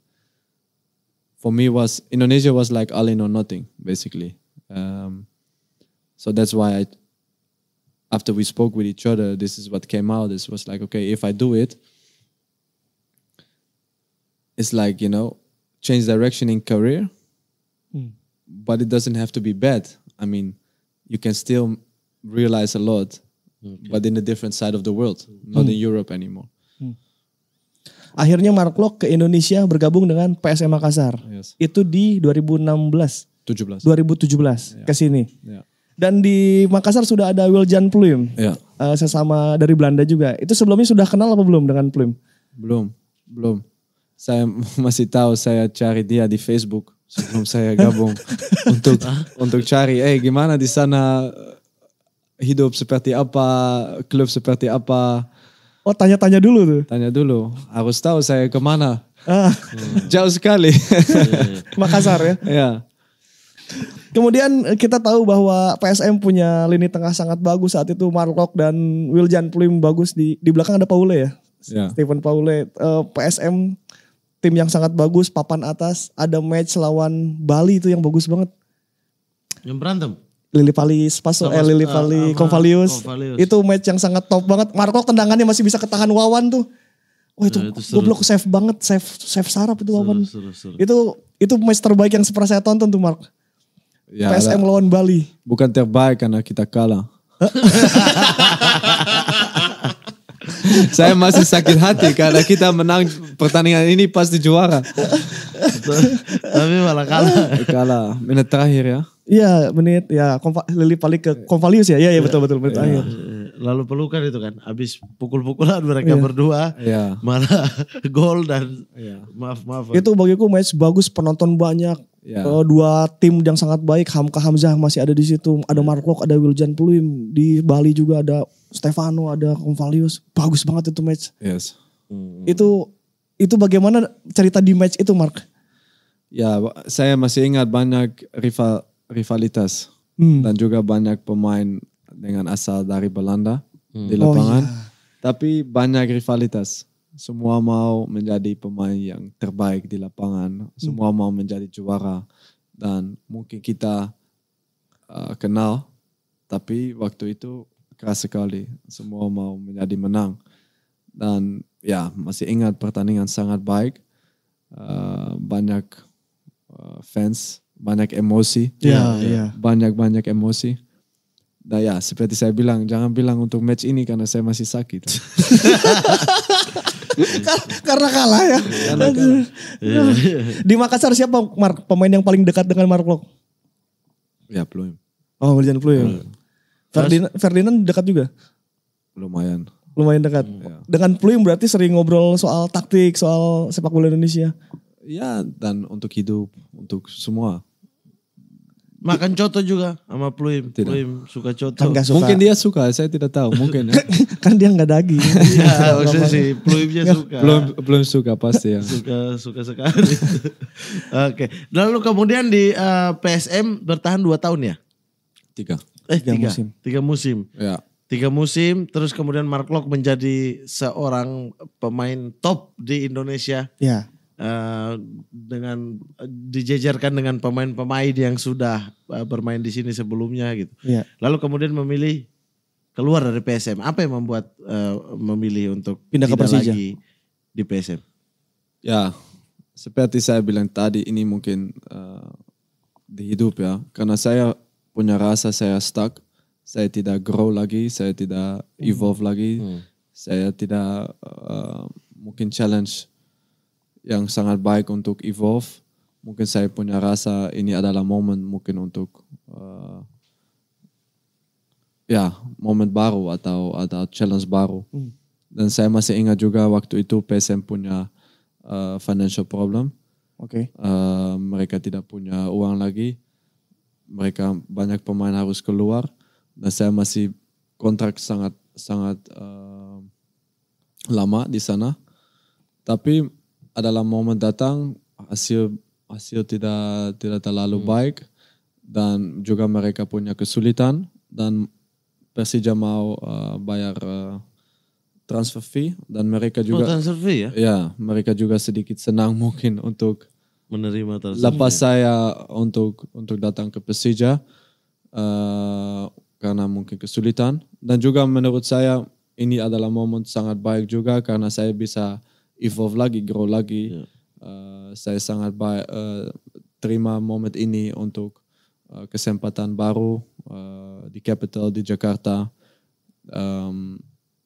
for me was Indonesia was like all in or nothing basically. Um, so that's why I, after we spoke with each other, this is what came out. This was like, okay, if I do it, it's like you know, change direction in career, mm. but it doesn't have to be bad. I mean, you can still realize a lot, okay. but in a different side of the world, mm. not hmm. in Europe anymore. Akhirnya Mark Lok ke Indonesia bergabung dengan PSM Makassar. Yes. Itu di 2016. 17. 2017 yeah. ke sini. Yeah. Dan di Makassar sudah ada Wiljan Pluim. Yeah. Ya. Uh, sesama dari Belanda juga. Itu sebelumnya sudah kenal apa belum dengan Pluim? Belum. Belum. Saya masih tahu saya cari dia di Facebook sebelum saya gabung untuk untuk cari eh hey, gimana di sana eh, hidup seperti apa, klub seperti apa Oh tanya-tanya dulu tuh. Tanya dulu. Harus tahu saya kemana. Ah. Hmm. Jauh sekali. Makassar ya. Iya. Kemudian kita tahu bahwa PSM punya lini tengah sangat bagus saat itu Marlock dan Wiljan Plim bagus di di belakang ada Paule ya. Yeah. Stephen Paule uh, eh, PSM tim yang sangat bagus papan atas ada match lawan Bali itu yang bagus banget. Yang berantem? Lili Pali, Spaso, eh, Lili Pali, uh, Konvalius. Itu match yang sangat top banget. Marco tendangannya masih bisa ketahan Wawan tuh. Wah itu, nah, itu goblok save banget, save save sarap itu Wawan. Seru, seru, seru. Itu itu match terbaik yang pernah saya tonton tuh Mark. Ya, PSM lawan Bali. Bukan terbaik karena kita kalah. saya masih sakit hati karena kita menang pertandingan ini pasti juara. Tapi malah kalah. Kalah. Menit terakhir ya. Iya menit ya Lili paling ke Konvalius ya. Iya ya, betul betul menit ya. Lalu pelukan itu kan habis pukul-pukulan mereka ya. berdua. ya. Malah gol dan ya. maaf maaf. Itu bagiku match bagus penonton banyak. Ya. dua tim yang sangat baik Hamka Hamzah masih ada di situ, ada iya. Marklock, ada Wiljan Pluim, di Bali juga ada Stefano, ada Konvalius. Bagus banget itu match. Yes. Hmm. Itu itu bagaimana cerita di match itu Mark? Ya, saya masih ingat banyak rival rivalitas hmm. dan juga banyak pemain dengan asal dari Belanda hmm. di oh, lapangan. Oh, iya. yeah. Tapi banyak rivalitas. Semua mau menjadi pemain yang terbaik di lapangan. Hmm. Semua hmm. mau menjadi juara. Dan mungkin kita uh, kenal, tapi waktu itu keras sekali. Semua mau menjadi menang. Dan ya masih ingat pertandingan sangat baik. Uh, banyak uh, fans banyak emosi. Ya ya, ya, ya. Banyak-banyak emosi. Nah ya, seperti saya bilang, jangan bilang untuk match ini karena saya masih sakit. karena kalah ya. Karena kalah. Iya, iya. di Makassar siapa Mark, pemain yang paling dekat dengan Mark Lok? Ya, Pluim. Oh, William Pluim. Hmm. Ferdinand, Ferdinand dekat juga? Lumayan. Lumayan dekat. Hmm, ya. Dengan Pluim berarti sering ngobrol soal taktik, soal sepak bola Indonesia. Ya, dan untuk hidup, untuk semua. Makan coto juga sama Pluim. Tidak. Pluim suka coto. Kan suka. Mungkin dia suka, saya tidak tahu. Mungkin ya. kan dia nggak daging. Iya, maksudnya sih Pluimnya suka. Belum belum suka pasti ya. suka suka sekali. Oke. Lalu kemudian di uh, eh, PSM bertahan dua tahun ya? Tiga. Eh, tiga, tiga musim. Tiga musim. Ya. Tiga musim, terus kemudian Mark Lok menjadi seorang pemain top di Indonesia. Ya Eh, dengan dijejerkan dengan pemain-pemain yang sudah uh, bermain di sini sebelumnya gitu. Ya. Lalu kemudian memilih keluar dari PSM. Apa yang membuat uh, memilih untuk pindah ke Persija lagi di PSM? Ya, seperti saya bilang tadi ini mungkin uh, di hidup ya. Karena saya punya rasa saya stuck, saya tidak grow lagi, saya tidak evolve hmm. lagi, hmm. saya tidak uh, mungkin challenge yang sangat baik untuk evolve. Mungkin saya punya rasa ini adalah momen mungkin untuk uh, ya momen baru atau ada challenge baru. Hmm. Dan saya masih ingat juga waktu itu PSM punya uh, financial problem. Oke. Okay. Uh, eh, mereka tidak punya uang lagi. Mereka banyak pemain harus keluar dan saya masih kontrak sangat sangat uh, lama di sana. Tapi adalah momen datang hasil hasil tidak tidak terlalu hmm. baik dan juga mereka punya kesulitan dan Persija mau uh, bayar uh, transfer fee dan mereka juga oh, transfer fee ya? Ya, mereka juga sedikit senang mungkin untuk menerima transfer. Lepas ya? saya untuk untuk datang ke Persija uh, karena mungkin kesulitan dan juga menurut saya ini adalah momen sangat baik juga karena saya bisa evolve lagi, grow lagi. Yeah. Uh, saya sangat ba- uh, terima momen ini untuk uh, kesempatan baru uh, di capital di Jakarta. Um,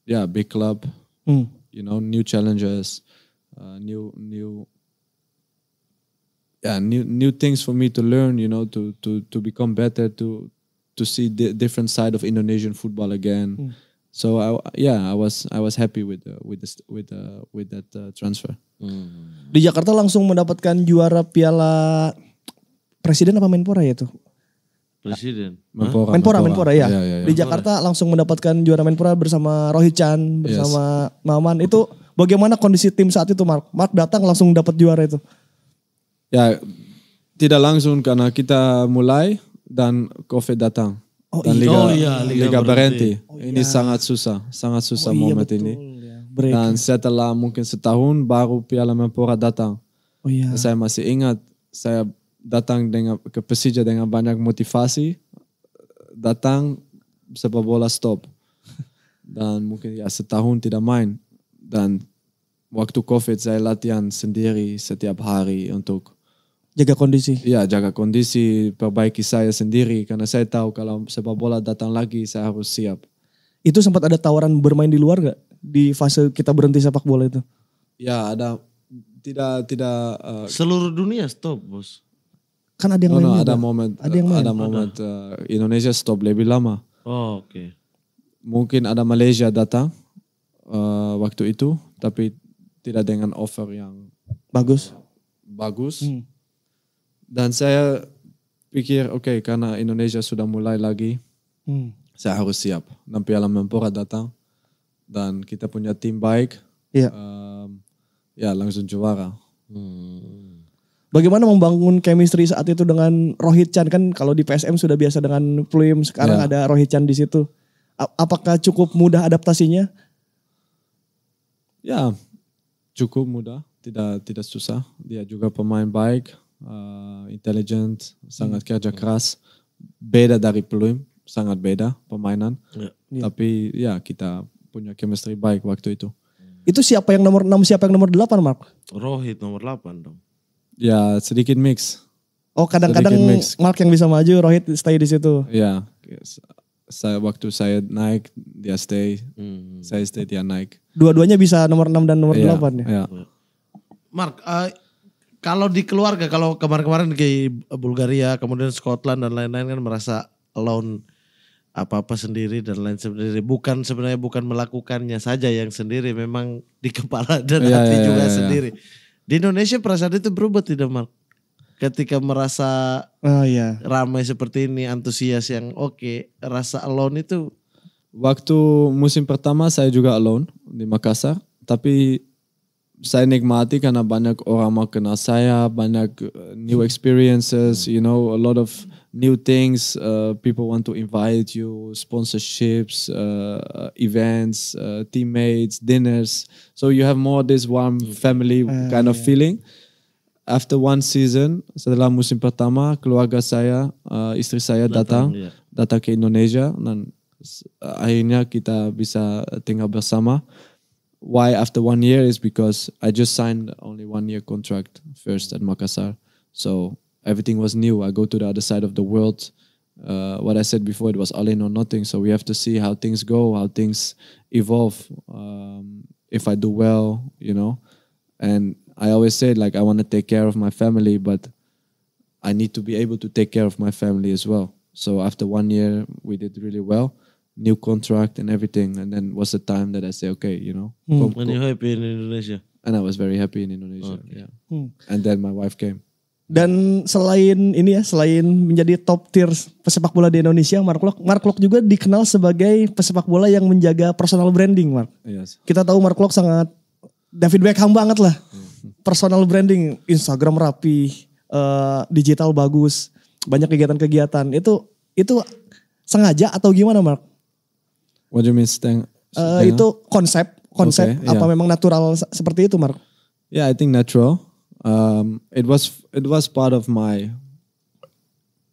yeah, big club, mm. you know, new challenges, uh, new new yeah, new new things for me to learn. You know, to to to become better, to to see the different side of Indonesian football again. Mm. so I, yeah I was I was happy with the, with the, with the, with that uh, transfer. Hmm. Di Jakarta langsung mendapatkan juara Piala Presiden apa Menpora ya tuh? Presiden. Menpora, Menpora, Menpora, Menpora ya. Yeah, yeah, yeah. Di Jakarta langsung mendapatkan juara Menpora bersama Rohit Chan, bersama yes. Maman. Itu bagaimana kondisi tim saat itu Mark? Mark datang langsung dapat juara itu. Ya tidak langsung karena kita mulai dan COVID datang. Oh, dan iya. Liga, oh, iya, Liga, Liga Berhenti. Oh, iya. Ini sangat susah, sangat susah oh, iya, momen ini. Ya. Dan setelah mungkin setahun baru Piala Menpora datang. Oh, iya. Saya masih ingat, saya datang dengan ke Persija dengan banyak motivasi, datang sebab bola stop. Dan mungkin ya setahun tidak main. Dan waktu COVID saya latihan sendiri setiap hari untuk jaga kondisi. Iya, jaga kondisi, perbaiki saya sendiri karena saya tahu kalau sepak bola datang lagi saya harus siap. Itu sempat ada tawaran bermain di luar gak di fase kita berhenti sepak bola itu? Ya, ada tidak tidak uh, seluruh dunia stop, Bos. Kan ada yang Oh, no, ada moment ada yang moment, Ada uh, eh, Indonesia stop lebih lama. Oh, oke. Okay. Mungkin ada Malaysia datang uh, waktu itu tapi tidak dengan offer yang bagus. bagus. Hmm dan saya pikir, oke, okay, karena Indonesia sudah mulai lagi, hmm. saya harus siap. Dan Piala Mempora datang dan kita punya tim baik. Iya. Um, ya langsung juara. Hmm. Bagaimana membangun chemistry saat itu dengan Rohit Chan kan kalau di PSM sudah biasa dengan Pluim sekarang ya. ada Rohit Chan di situ. Apakah cukup mudah adaptasinya? Ya, cukup mudah, tidak tidak susah. Dia juga pemain baik uh, intelligent, sangat hmm. kerja keras. Beda dari peluim, sangat beda permainan. Yeah. Iya. Tapi ya kita punya chemistry baik waktu itu. Itu siapa yang nomor 6, siapa yang nomor 8, Mark? Rohit nomor 8 dong. Ya, sedikit mix. Oh, kadang-kadang Mark yang bisa maju, Rohit stay di situ. Ya, saya waktu saya naik, dia stay. Hmm. Saya stay, dia naik. Dua-duanya bisa nomor 6 dan nomor iya, ya, 8 ya. ya. Mark, uh, kalau di keluarga, kalau kemarin-kemarin di Bulgaria, kemudian Scotland dan lain-lain kan merasa alone apa-apa sendiri dan lain sendiri. Bukan sebenarnya bukan melakukannya saja yang sendiri, memang di kepala dan yeah, hati yeah, iya, juga yeah, sendiri. Di Indonesia perasaan itu berubah tidak, mal? Ketika merasa oh, yeah. ramai seperti ini, antusias yang oke, okay, rasa alone itu. Waktu musim pertama saya juga alone di Makassar, tapi sa enigmatic banyak orang saya, banyak uh, new experiences, mm. you know, a lot of new things. Uh, people want to invite you, sponsorships, uh, uh events, uh, teammates, dinners. So you have more this warm mm. family ah, kind of yeah. feeling. After one season, setelah musim pertama, keluarga saya, uh, istri saya datang, datang ke Indonesia dan akhirnya kita bisa tinggal bersama why after one year is because I just signed only one year contract first at Makassar, so everything was new. I go to the other side of the world. Uh, what I said before, it was all in or nothing. So we have to see how things go, how things evolve. Um, if I do well, you know, and I always said like I want to take care of my family, but I need to be able to take care of my family as well. So after one year, we did really well. new contract and everything. And then was the time that I say, okay, you know. Mm. when you're happy in Indonesia. And I was very happy in Indonesia. Okay. Yeah. Mm. And then my wife came. Dan selain ini ya, selain menjadi top tier pesepak bola di Indonesia, Mark Lok, Mark Lok juga dikenal sebagai pesepak bola yang menjaga personal branding, Mark. Yes. Kita tahu Mark Lok sangat David Beckham banget lah. Hmm. Personal branding, Instagram rapi, uh, digital bagus, banyak kegiatan-kegiatan. Itu itu sengaja atau gimana, Mark? What do you mean stang? Uh, eh, itu konsep konsep okay, apa yeah. memang natural seperti itu, Mark? Yeah, I think natural. Um, it was it was part of my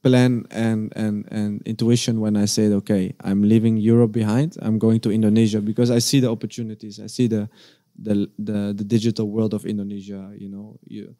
plan and and and intuition when I said, okay, I'm leaving Europe behind. I'm going to Indonesia because I see the opportunities. I see the the the, the digital world of Indonesia. You know, you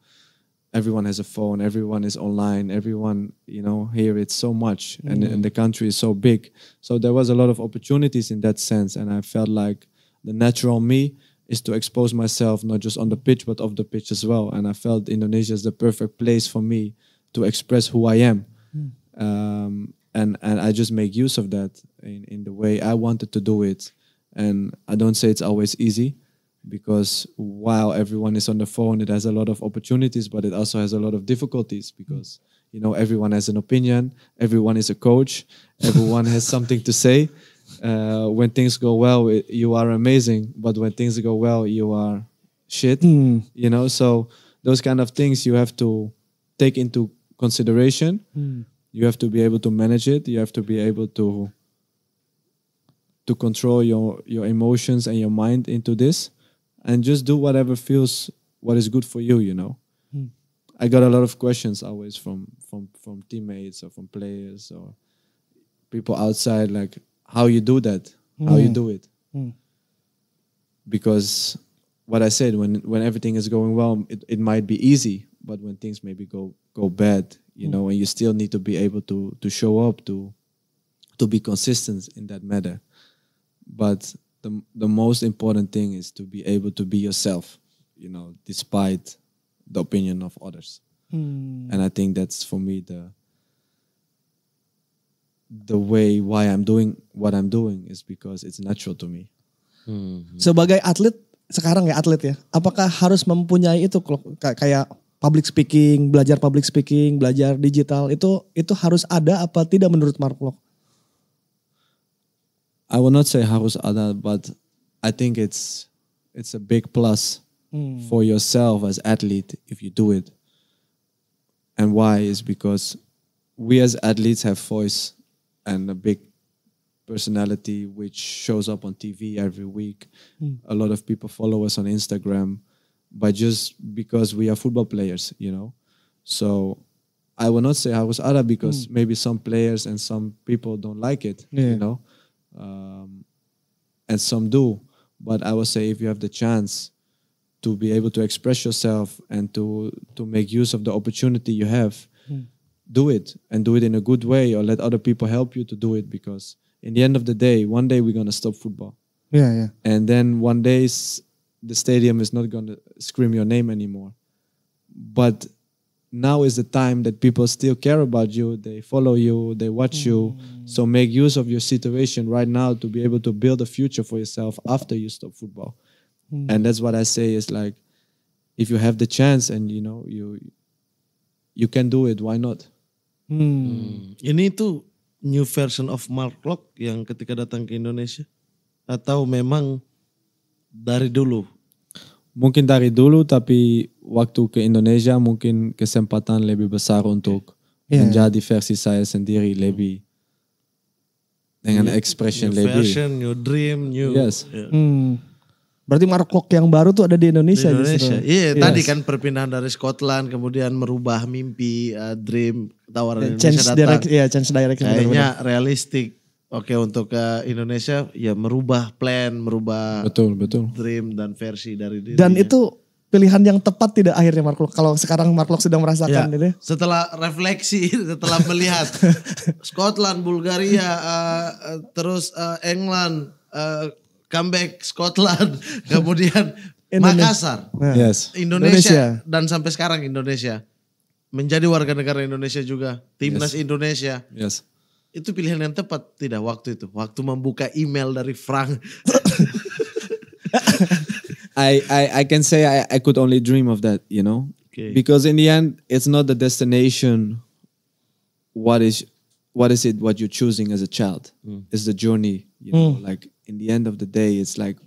everyone has a phone everyone is online everyone you know here it's so much mm. and, and mm. the country is so big so there was a lot of opportunities in that sense and i felt like the natural me is to expose myself not just on the pitch but off the pitch as well and i felt indonesia is the perfect place for me to express who i am mm. um, and and i just make use of that in, in the way i wanted to do it and i don't say it's always easy because while everyone is on the phone it has a lot of opportunities but it also has a lot of difficulties mm. because you know everyone has an opinion everyone is a coach everyone has something to say uh, when things go well it, you are amazing but when things go well you are shit mm. you know so those kind of things you have to take into consideration mm. you have to be able to manage it you have to be able to to control your your emotions and your mind into this and just do whatever feels what is good for you you know hmm. i got a lot of questions always from from from teammates or from players or people outside like how you do that hmm. how you hmm. do it hmm. because what i said when when everything is going well it, it might be easy but when things maybe go go bad you hmm. know and you still need to be able to to show up to to be consistent in that matter but the the most important thing is to be able to be yourself, you know, despite the opinion of others. Hmm. And I think that's for me the the way why I'm doing what I'm doing is because it's natural to me. hmm Sebagai atlet sekarang ya atlet ya, apakah harus mempunyai itu kalau kayak public speaking, belajar public speaking, belajar digital itu itu harus ada apa tidak menurut Mark Locke? I will not say Harus Ada, but I think it's it's a big plus mm. for yourself as athlete if you do it. And why is because we as athletes have voice and a big personality which shows up on TV every week. Mm. A lot of people follow us on Instagram but just because we are football players, you know. So I will not say I was because mm. maybe some players and some people don't like it, yeah. you know um, and some do. But I would say if you have the chance to be able to express yourself and to to make use of the opportunity you have, mm. do it and do it in a good way, or let other people help you to do it. Because in the end of the day, one day we're gonna stop football. Yeah, yeah. And then one day the stadium is not gonna scream your name anymore. But now is the time that people still care about you they follow you they watch mm. you so make use of your situation right now to be able to build a future for yourself after you stop football mm. and that's what i say is like if you have the chance and you know you you can do it why not hmm. ini tuh new version of Mark Lock yang ketika datang ke Indonesia atau memang dari dulu mungkin dari dulu tapi waktu ke Indonesia mungkin kesempatan lebih besar untuk yeah. menjadi versi saya sendiri lebih dengan new, expression new lebih. Version, new dream, new. Yes. Yeah. Hmm. Berarti Markok yang baru tuh ada di Indonesia. Di Indonesia. Iya, yes. tadi kan perpindahan dari Scotland kemudian merubah mimpi, uh, dream, tawaran yeah, Indonesia change datang. Direct, yeah, change direct. Kayaknya realistik Oke untuk ke Indonesia ya merubah plan, merubah betul betul dream dan versi dari dirinya. Dan itu pilihan yang tepat tidak akhirnya Mark Kalau sekarang Mark Locke sedang merasakan ya, ini. Setelah refleksi, setelah melihat Scotland, Bulgaria, uh, terus uh, England, uh, comeback Scotland, kemudian Makassar, nah. yes. Indonesia, Indonesia dan sampai sekarang Indonesia menjadi warga negara Indonesia juga, timnas yes. Indonesia. Yes. itu pilihan yang tepat tidak waktu itu waktu membuka email dari Frank I, I I can say I, I could only dream of that you know okay. because in the end it's not the destination what is what is it what you're choosing as a child mm. it's the journey you know mm. like in the end of the day it's like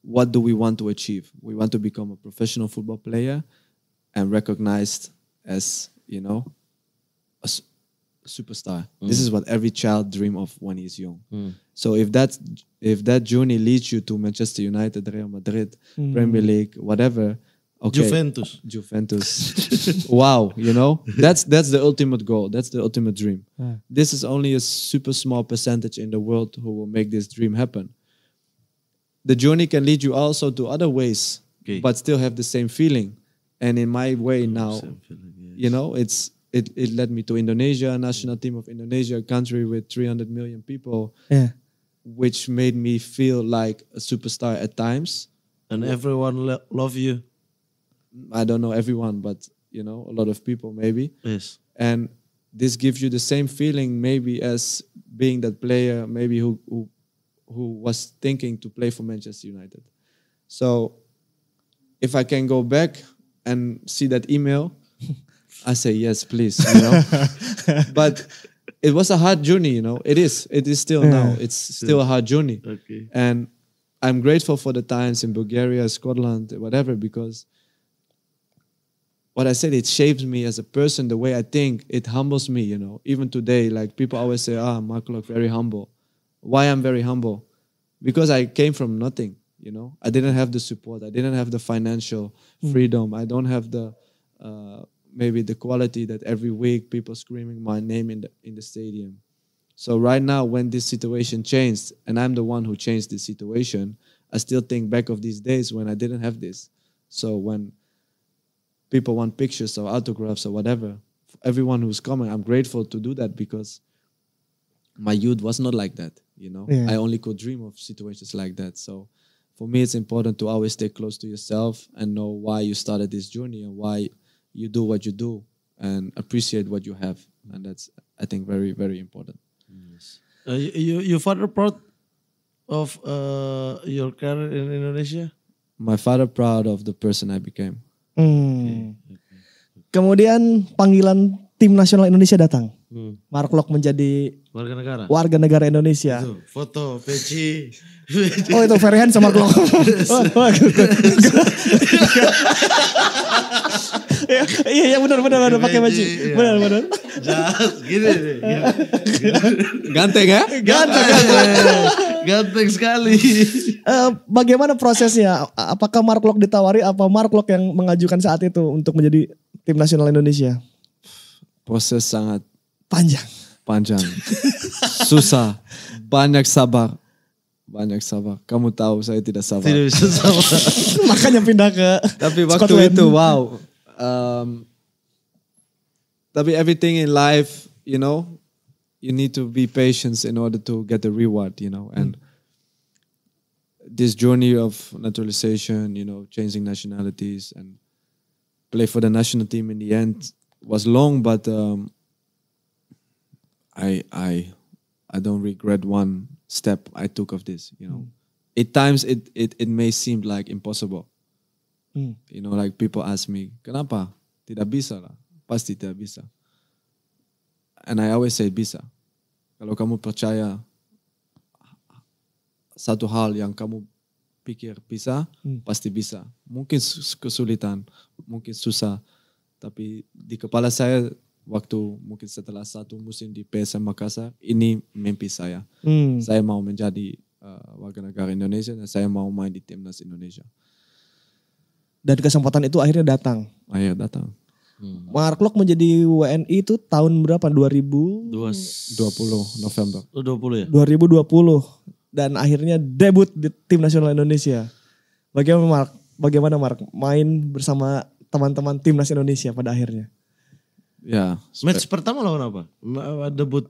what do we want to achieve we want to become a professional football player and recognized as you know superstar. Mm. This is what every child dream of when he's young. Mm. So if that if that journey leads you to Manchester United, Real Madrid, mm. Premier League, whatever, okay, Juventus, Juventus, wow, you know that's that's the ultimate goal. That's the ultimate dream. Yeah. This is only a super small percentage in the world who will make this dream happen. The journey can lead you also to other ways, okay. but still have the same feeling. And in my way now, feeling, yes. you know, it's it, it led me to Indonesia, national team of Indonesia, a country with 300 million people, yeah. which made me feel like a superstar at times. And everyone lo- love you. I don't know everyone, but you know a lot of people maybe. Yes. And this gives you the same feeling maybe as being that player maybe who who, who was thinking to play for Manchester United. So if I can go back and see that email I say yes, please. You know, but it was a hard journey. You know, it is. It is still yeah. now. It's still yeah. a hard journey. Okay. And I'm grateful for the times in Bulgaria, Scotland, whatever, because what I said, it shapes me as a person, the way I think, it humbles me, you know. Even today, like people always say, ah, Mark Locke, very humble. Why I'm very humble? Because I came from nothing, you know. I didn't have the support. I didn't have the financial mm. freedom. Mm. I don't have the uh, maybe the quality that every week people screaming my name in the in the stadium. So right now, when this situation changed, and I'm the one who changed this situation, I still think back of these days when I didn't have this. So when people want pictures or autographs or whatever, everyone who's coming, I'm grateful to do that because my youth was not like that. You know, yeah. I only could dream of situations like that. So for me, it's important to always stay close to yourself and know why you started this journey and why you do what you do and appreciate what you have, and that's I think very very important. Yes. Uh, you your father proud of uh, your career in Indonesia? My father proud of the person I became. Hmm. Okay. Kemudian panggilan tim nasional Indonesia datang. Hmm. Mark Lok menjadi warga negara. Warga negara Indonesia. Itu, foto peci. oh itu Ferhan sama Mark Lok. Iya iya benar benar benar pakai baju. Iya. Benar benar. gini Ganteng ya? Ganteng. Ganteng, sekali. Eh, bagaimana prosesnya? Apakah Mark Lok ditawari apa Mark Lok yang mengajukan saat itu untuk menjadi tim nasional Indonesia? Proses sangat panjang. Panjang. Susah. Banyak sabar banyak sabar. Kamu tahu saya tidak sabar. Tidak bisa sabar. Makanya pindah ke Tapi waktu Scotland. itu wow, Um, that'll be everything in life, you know. You need to be patient in order to get the reward, you know. And mm. this journey of naturalization, you know, changing nationalities and play for the national team in the end was long, but um, I I I don't regret one step I took of this. You know, mm. at times it, it it may seem like impossible, Hmm. You know, like people ask me, kenapa? Tidak bisa lah. Pasti tidak bisa. And I always say bisa. Kalau kamu percaya satu hal yang kamu pikir bisa, hmm. pasti bisa. Mungkin kesulitan, mungkin susah. Tapi di kepala saya waktu mungkin setelah satu musim di PSM Makassar, ini mimpi saya. Hmm. Saya mau menjadi uh, warga negara Indonesia dan saya mau main di timnas Indonesia. Dan kesempatan itu akhirnya datang. Akhirnya datang. Hmm. Mark Lok menjadi WNI itu tahun berapa? 2020 November. 20 ya? 2020 dan akhirnya debut di tim nasional Indonesia. Bagaimana Mark? Bagaimana Mark main bersama teman-teman timnas Indonesia pada akhirnya? Ya. Match pertama lawan apa? Debut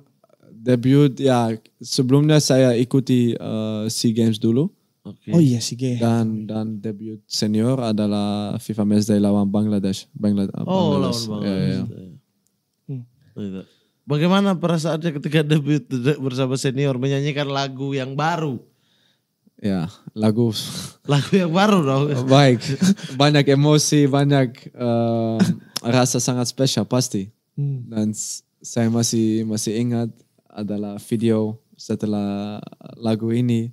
debut ya sebelumnya saya ikuti uh, SEA Games dulu Okay. Oh iya, sih Dan dan debut senior adalah FIFA Matchday lawan Bangladesh. oh, Bangladesh. Oh, lawan iya, iya. Bangladesh. Ya, ya. Hmm. Bagaimana perasaannya ketika debut bersama senior menyanyikan lagu yang baru? Ya, lagu lagu yang baru dong. Baik. Banyak emosi, banyak uh, rasa sangat spesial pasti. Hmm. Dan saya masih masih ingat adalah video setelah lagu ini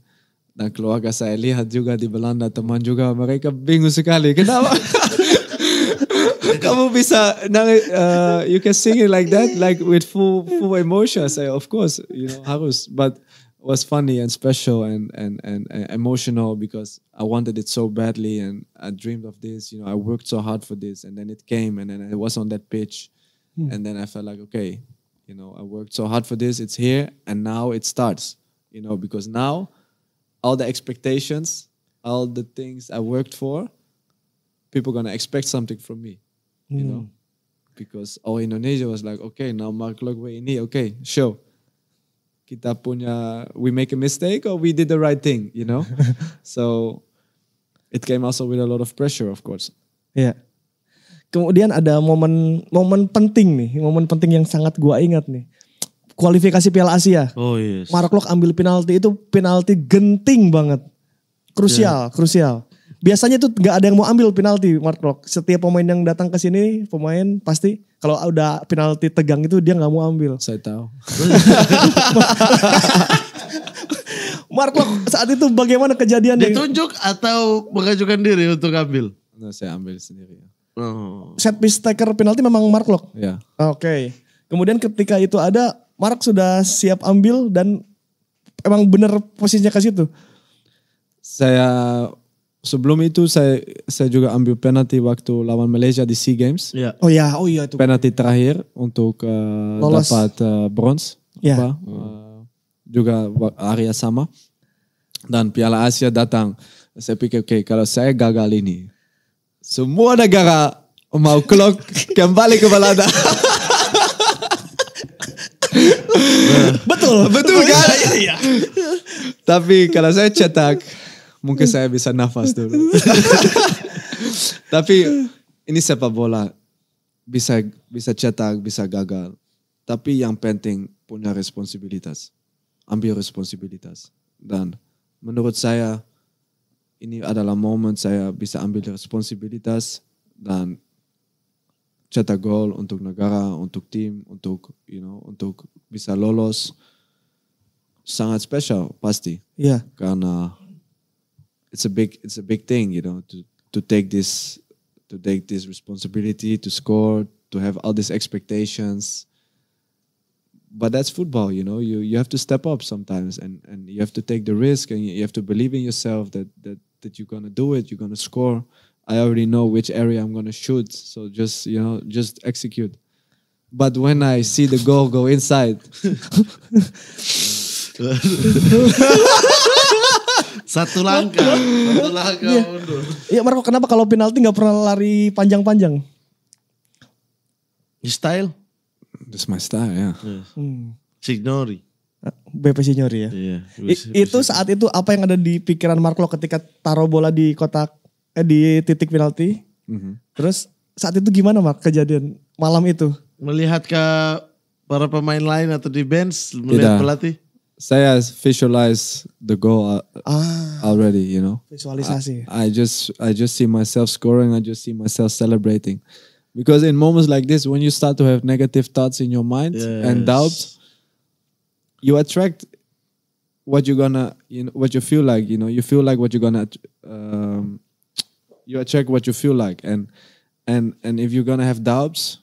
dan keluarga saya lihat juga di Belanda teman juga mereka bingung sekali kenapa kamu bisa uh, you can sing it like that like with full full emotion I of course you know harus but was funny and special and, and and and emotional because I wanted it so badly and I dreamed of this you know I worked so hard for this and then it came and then I was on that pitch hmm. and then I felt like okay you know I worked so hard for this it's here and now it starts you know because now all the expectations, all the things I worked for, people gonna expect something from me, mm. you hmm. know, because all oh, Indonesia was like, okay, now Mark Logway ini, okay, show. Kita punya, we make a mistake or we did the right thing, you know. so it came also with a lot of pressure, of course. Yeah. Kemudian ada momen momen penting nih, momen penting yang sangat gua ingat nih kualifikasi Piala Asia. Oh yes. Mark ambil penalti itu penalti genting banget. Krusial, yeah. krusial. Biasanya tuh nggak ada yang mau ambil penalti Mark Lok. Setiap pemain yang datang ke sini, pemain pasti kalau udah penalti tegang itu dia nggak mau ambil. Saya tahu. Mark Lok saat itu bagaimana kejadiannya? Ditunjuk atau mengajukan diri untuk ambil? Nah, saya ambil sendiri. Ya. Oh. Set piece taker penalti memang Mark Lok. Ya. Yeah. Oke. Okay. Kemudian ketika itu ada Mark sudah siap ambil dan emang bener posisinya ke situ. Saya sebelum itu saya saya juga ambil penalti waktu lawan Malaysia di Sea Games. Ya. Oh ya, oh iya itu. Penalti terakhir untuk uh, dapat uh, bronze. Ya. Apa, uh, juga area sama. Dan Piala Asia datang. Saya pikir oke okay, kalau saya gagal ini semua negara mau clock kembali ke balada. betul betul iya, kan iya, iya. tapi kalau saya cetak mungkin saya bisa nafas dulu tapi ini sepak bola bisa bisa cetak bisa gagal tapi yang penting punya responsibilitas ambil responsibilitas dan menurut saya ini adalah momen saya bisa ambil responsibilitas dan cetak gol, untuk negara, untuk tim, untuk you know, untuk bisa lolos sangat special pasti. Yeah. Karena it's a big it's a big thing, you know, to to take this to take this responsibility to score, to have all these expectations. But that's football, you know. You you have to step up sometimes, and and you have to take the risk, and you have to believe in yourself that that that you're gonna do it. You're gonna score. I already know which area I'm gonna shoot. So just you know, just execute. But when I see the goal go inside, satu langkah, satu langkah ya. mundur. Iya Marco, kenapa kalau penalti nggak pernah lari panjang-panjang? Your style? That's my style, ya. Yeah. Hmm. Signori. BP Signori ya. Iya. Yeah, itu saat itu apa yang ada di pikiran Marco ketika taruh bola di kotak Eh, di titik penalti. Mm-hmm. Terus saat itu gimana Mark kejadian malam itu? Melihat ke para pemain lain atau di bench melihat Tidak. pelatih? Saya visualize the goal uh, ah, already, you know. Visualisasi. I, I just I just see myself scoring, I just see myself celebrating. Because in moments like this when you start to have negative thoughts in your mind yes. and doubts you attract what you're gonna you know what you feel like, you know, you feel like what you're gonna um, you attract what you feel like and and and if you're gonna have doubts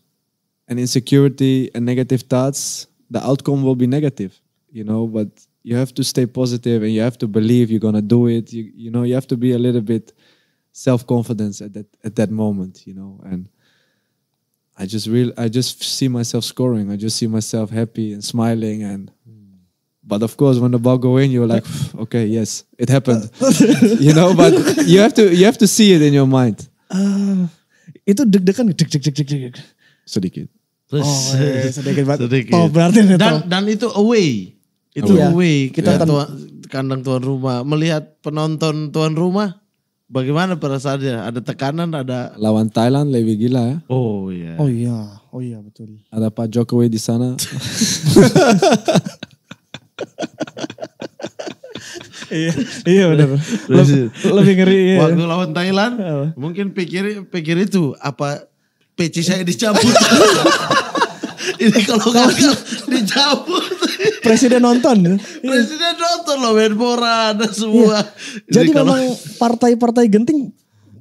and insecurity and negative thoughts the outcome will be negative you know but you have to stay positive and you have to believe you're gonna do it you, you know you have to be a little bit self-confidence at that at that moment you know and i just real i just see myself scoring i just see myself happy and smiling and But of course, when the ball go in, you're like, okay, yes, it happened. you know, but you have to you have to see it in your mind. Uh, itu deg-degan, deg deg deg deg deg. Sedikit. Oh, iya, iya, iya, sedikit banget. Sedikit. Oh, berarti dan dan itu away. Itu away. away. Kita yeah. tuan, kandang tuan rumah melihat penonton tuan rumah Bagaimana perasaannya? Ada tekanan, ada lawan Thailand lebih gila ya? Oh iya. Yeah. Oh iya, yeah. oh iya yeah, betul. Ada Pak Jokowi di sana. iya, iya benar. Lebih, ngeri. Iya. Waktu lawan Thailand, apa? Iya. mungkin pikir pikir itu apa PC saya dicabut. Ini kalau gagal dicabut. Presiden nonton. Presiden nonton loh Menpora ada iya. semua. Iya. Jadi, Jadi memang partai-partai genting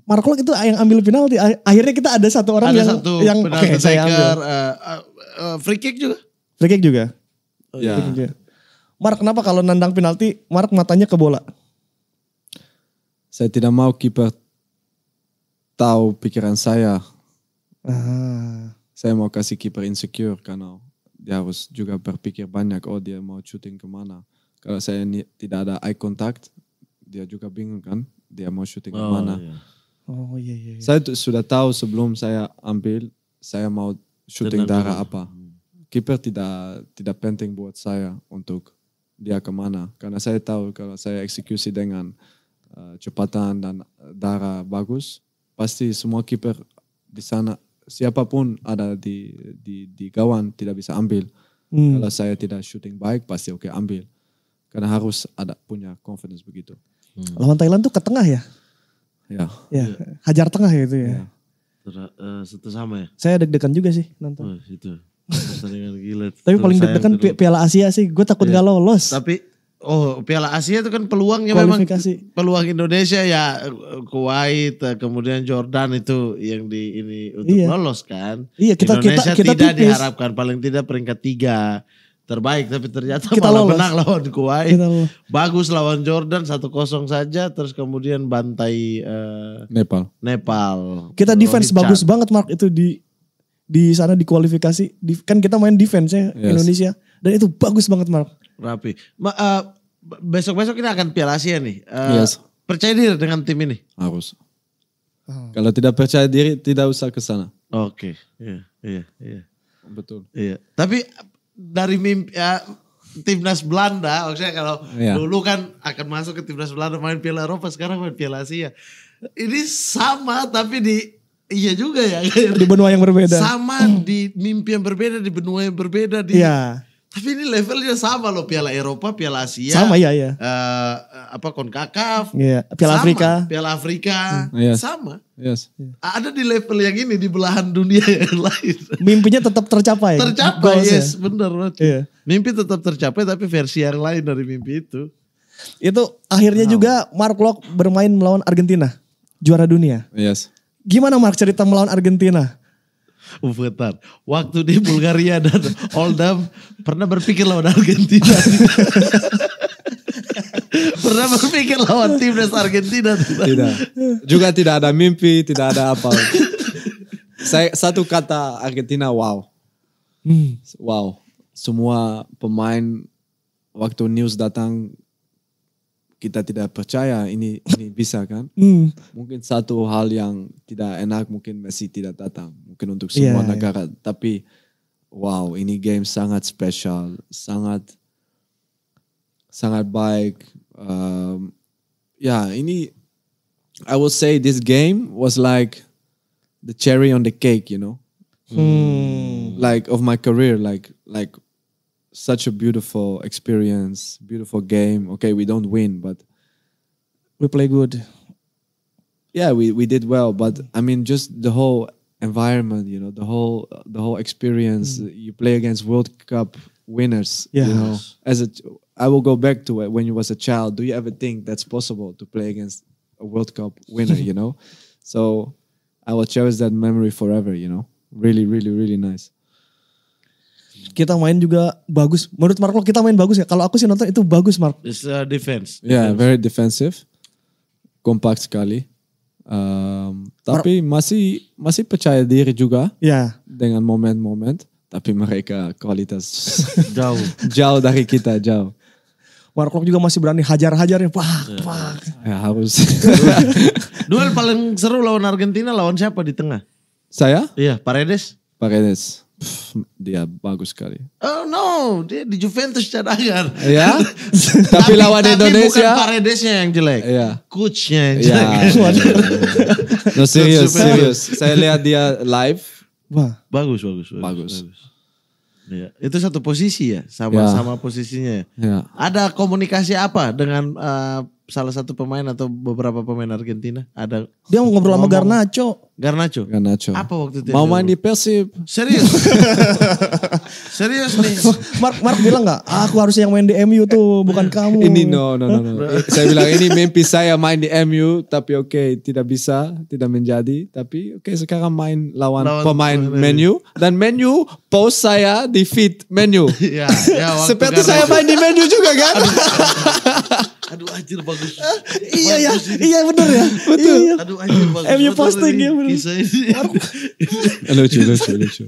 Marco itu yang ambil penalti. Akhirnya kita ada satu orang ada yang satu yang oke okay, saya ambil. Uh, uh, free kick juga. Free kick juga. Oh, ya. Kick juga. Mark kenapa kalau nandang penalti Mark matanya ke bola? Saya tidak mau kiper tahu pikiran saya. Ah. Saya mau kasih kiper insecure karena dia harus juga berpikir banyak. Oh dia mau shooting kemana? Kalau saya tidak ada eye contact, dia juga bingung kan? Dia mau shooting oh, kemana? Iya. Oh iya, iya. iya. Saya sudah tahu sebelum saya ambil, saya mau shooting darah apa. Hmm. Kiper tidak tidak penting buat saya untuk dia kemana. Karena saya tahu kalau saya eksekusi dengan uh, cepatan dan darah bagus, pasti semua kiper di sana siapapun ada di di di gawang tidak bisa ambil. Hmm. Kalau saya tidak shooting baik, pasti oke okay, ambil. Karena harus ada punya confidence begitu. Hmm. Lawan Thailand tuh ke tengah ya? Ya. Ya, hajar tengah itu ya. ya. Ter, uh, sama ya? Saya deg-degan juga sih nonton. Oh, itu. Pertandingan gila. Tapi paling deg-degan Piala Asia sih. Gue takut yeah. gak lolos. Tapi Oh, Piala Asia itu kan peluangnya memang peluang Indonesia ya Kuwait kemudian Jordan itu yang di ini untuk iya. lolos kan. Iya, kita Indonesia kita, kita tidak tipis. diharapkan paling tidak peringkat tiga terbaik tapi ternyata kita malah lolos. menang lawan Kuwait. Bagus lawan Jordan 1-0 saja terus kemudian bantai uh, Nepal. Nepal. Kita defense Rohit bagus banget Mark itu di di sana di kualifikasi di, kan kita main defense ya yes. Indonesia dan itu bagus banget Mark. Rapi. Ma, uh, besok-besok kita akan Piala Asia nih. Uh, yes. Percaya diri dengan tim ini. Harus. Oh. Kalau tidak percaya diri tidak usah ke sana. Oke. Okay. Iya, iya, iya. Betul. Iya. Tapi dari mimpi ya, timnas Belanda maksudnya kalau iya. dulu kan akan masuk ke timnas Belanda main Piala Eropa sekarang main Piala Asia. Ini sama tapi di Iya juga ya. di benua yang berbeda. Sama hmm. di mimpi yang berbeda, di benua yang berbeda. Di, iya. Tapi ini levelnya sama loh Piala Eropa, Piala Asia. Sama ya iya. Uh, apa Konkakaf. Iya, Piala sama, Afrika. Piala Afrika. Hmm, yes. Sama. Yes. Ada di level yang ini di belahan dunia yang lain. Mimpinya tetap tercapai. Tercapai, Goals yes, ya. benar banget. Iya. Mimpi tetap tercapai tapi versi yang lain dari mimpi itu. Itu akhirnya wow. juga Mark Locke bermain melawan Argentina, juara dunia. Yes. Gimana Mark cerita melawan Argentina? Uh, bentar. Waktu di Bulgaria dan Oldham pernah berpikir lawan Argentina. pernah berpikir lawan timnas Argentina? Tidak. Juga tidak ada mimpi, tidak ada apa. Saya satu kata Argentina wow. Hmm. Wow. Semua pemain waktu news datang kita tidak percaya ini ini bisa kan mm. mungkin satu hal yang tidak enak mungkin Messi tidak datang mungkin untuk iya, semua yeah, negara yeah. tapi wow ini game sangat spesial sangat sangat baik um, ya yeah, ini I will say this game was like the cherry on the cake you know hmm. like of my career like like such a beautiful experience, beautiful game. Okay, we don't win, but we play good. Yeah, we, we did well, but I mean, just the whole environment, you know, the whole the whole experience. Mm. You play against World Cup winners. Yeah. You know, as a, I will go back to it when you was a child. Do you ever think that's possible to play against a World Cup winner? you know, so I will cherish that memory forever. You know, really, really, really nice. kita main juga bagus. Menurut Mark Locke kita main bagus ya. Kalau aku sih nonton itu bagus Mark. It's a defense. Yeah, very defensive. Kompak sekali. Um, tapi Mar masih masih percaya diri juga. Ya. Yeah. Dengan momen-momen. Tapi mereka kualitas jauh jauh dari kita jauh. Mark juga masih berani hajar-hajarnya. Pak, yeah. pak. Ya. ya harus. Duel paling seru lawan Argentina lawan siapa di tengah? Saya? Iya, Paredes. Paredes dia bagus sekali. Oh no, dia di Juventus cadangan. Ya. tapi, lawan tapi Indonesia. Bukan Paredesnya yang jelek. Iya. Coachnya yang ya, jelek. Ya, ya, ya. no serius, serius. Saya lihat dia live. Wah. Bagus, bagus, bagus. Bagus. bagus. Ya. Itu satu posisi ya, sama-sama ya. sama posisinya. Ya. ya. Ada komunikasi apa dengan uh, salah satu pemain atau beberapa pemain Argentina ada dia mau ngobrol sama Garnacho. Garnacho. Garnacho. Apa waktu itu? Mau main di Persib. Serius. Serius nih. Mark, Mark bilang nggak? Aku harus yang main di MU tuh, bukan kamu. Ini no no no. no. saya bilang ini mimpi saya main di MU, tapi oke okay, tidak bisa, tidak menjadi. Tapi oke okay, sekarang main lawan, lawan pemain menu dan menu post saya di feed menu. ya, ya, Seperti saya main di menu juga kan. Aduh anjir bagus. Uh, iya ya, iya benar ya. Betul. Iya, iya. Aduh anjir bagus. MU posting ya benar Bisa ini. Ah, lucu, lucu, lucu.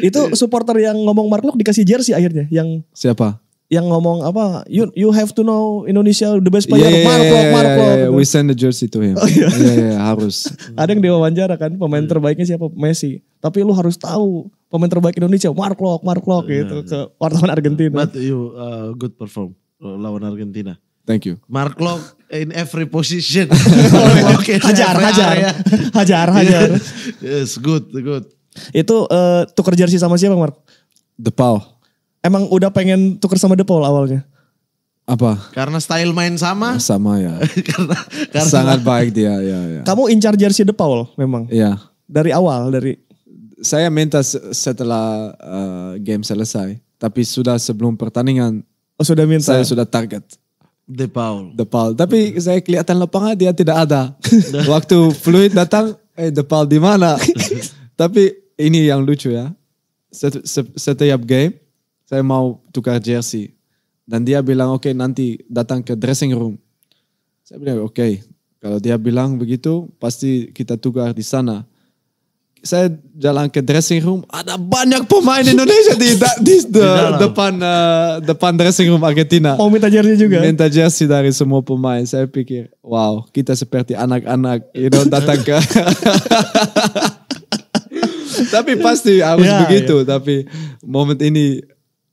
Itu eh. supporter yang ngomong Mark dikasih jersey akhirnya. Yang Siapa? Yang ngomong apa? You you have to know Indonesia the best player. Yeah, Mark Lok, Yeah, yeah, Yeah, we send the jersey to him. Oh, iya. yeah, yeah, harus. Ada yang diwawancara kan pemain iya. terbaiknya siapa? Messi. Tapi lu harus tahu pemain terbaik Indonesia Mark Lok, Mark iya, gitu iya. ke wartawan Argentina. But you uh, good perform lawan Argentina. Thank you. Mark Lok in every position. hajar, hajar, ya. hajar, hajar. yes, good, good. Itu uh, tuker jersey sama siapa Mark? The Paul. Emang udah pengen tuker sama The Paul awalnya? Apa? Karena style main sama? Ah, sama ya. karena, karena sangat baik dia, ya, ya. Kamu incar jersey The Paul memang? Iya. Dari awal, dari saya minta setelah uh, game selesai, tapi sudah sebelum pertandingan Oh sudah minta. Saya ya? sudah target. the Paul. the Paul. Tapi saya kelihatan lapangan dia tidak ada. Waktu fluid datang, eh the Paul di mana? Tapi ini yang lucu ya. Set, setiap game saya mau tukar jersey dan dia bilang oke okay, nanti datang ke dressing room. Saya bilang oke okay. kalau dia bilang begitu pasti kita tukar di sana saya jalan ke dressing room, ada banyak pemain Indonesia di, di, de, depan uh, depan dressing room Argentina. Mau minta jersey juga? Minta jersey dari semua pemain. Saya pikir, wow, kita seperti anak-anak, you know, datang ke. tapi pasti harus yeah, begitu. yeah. Tapi momen ini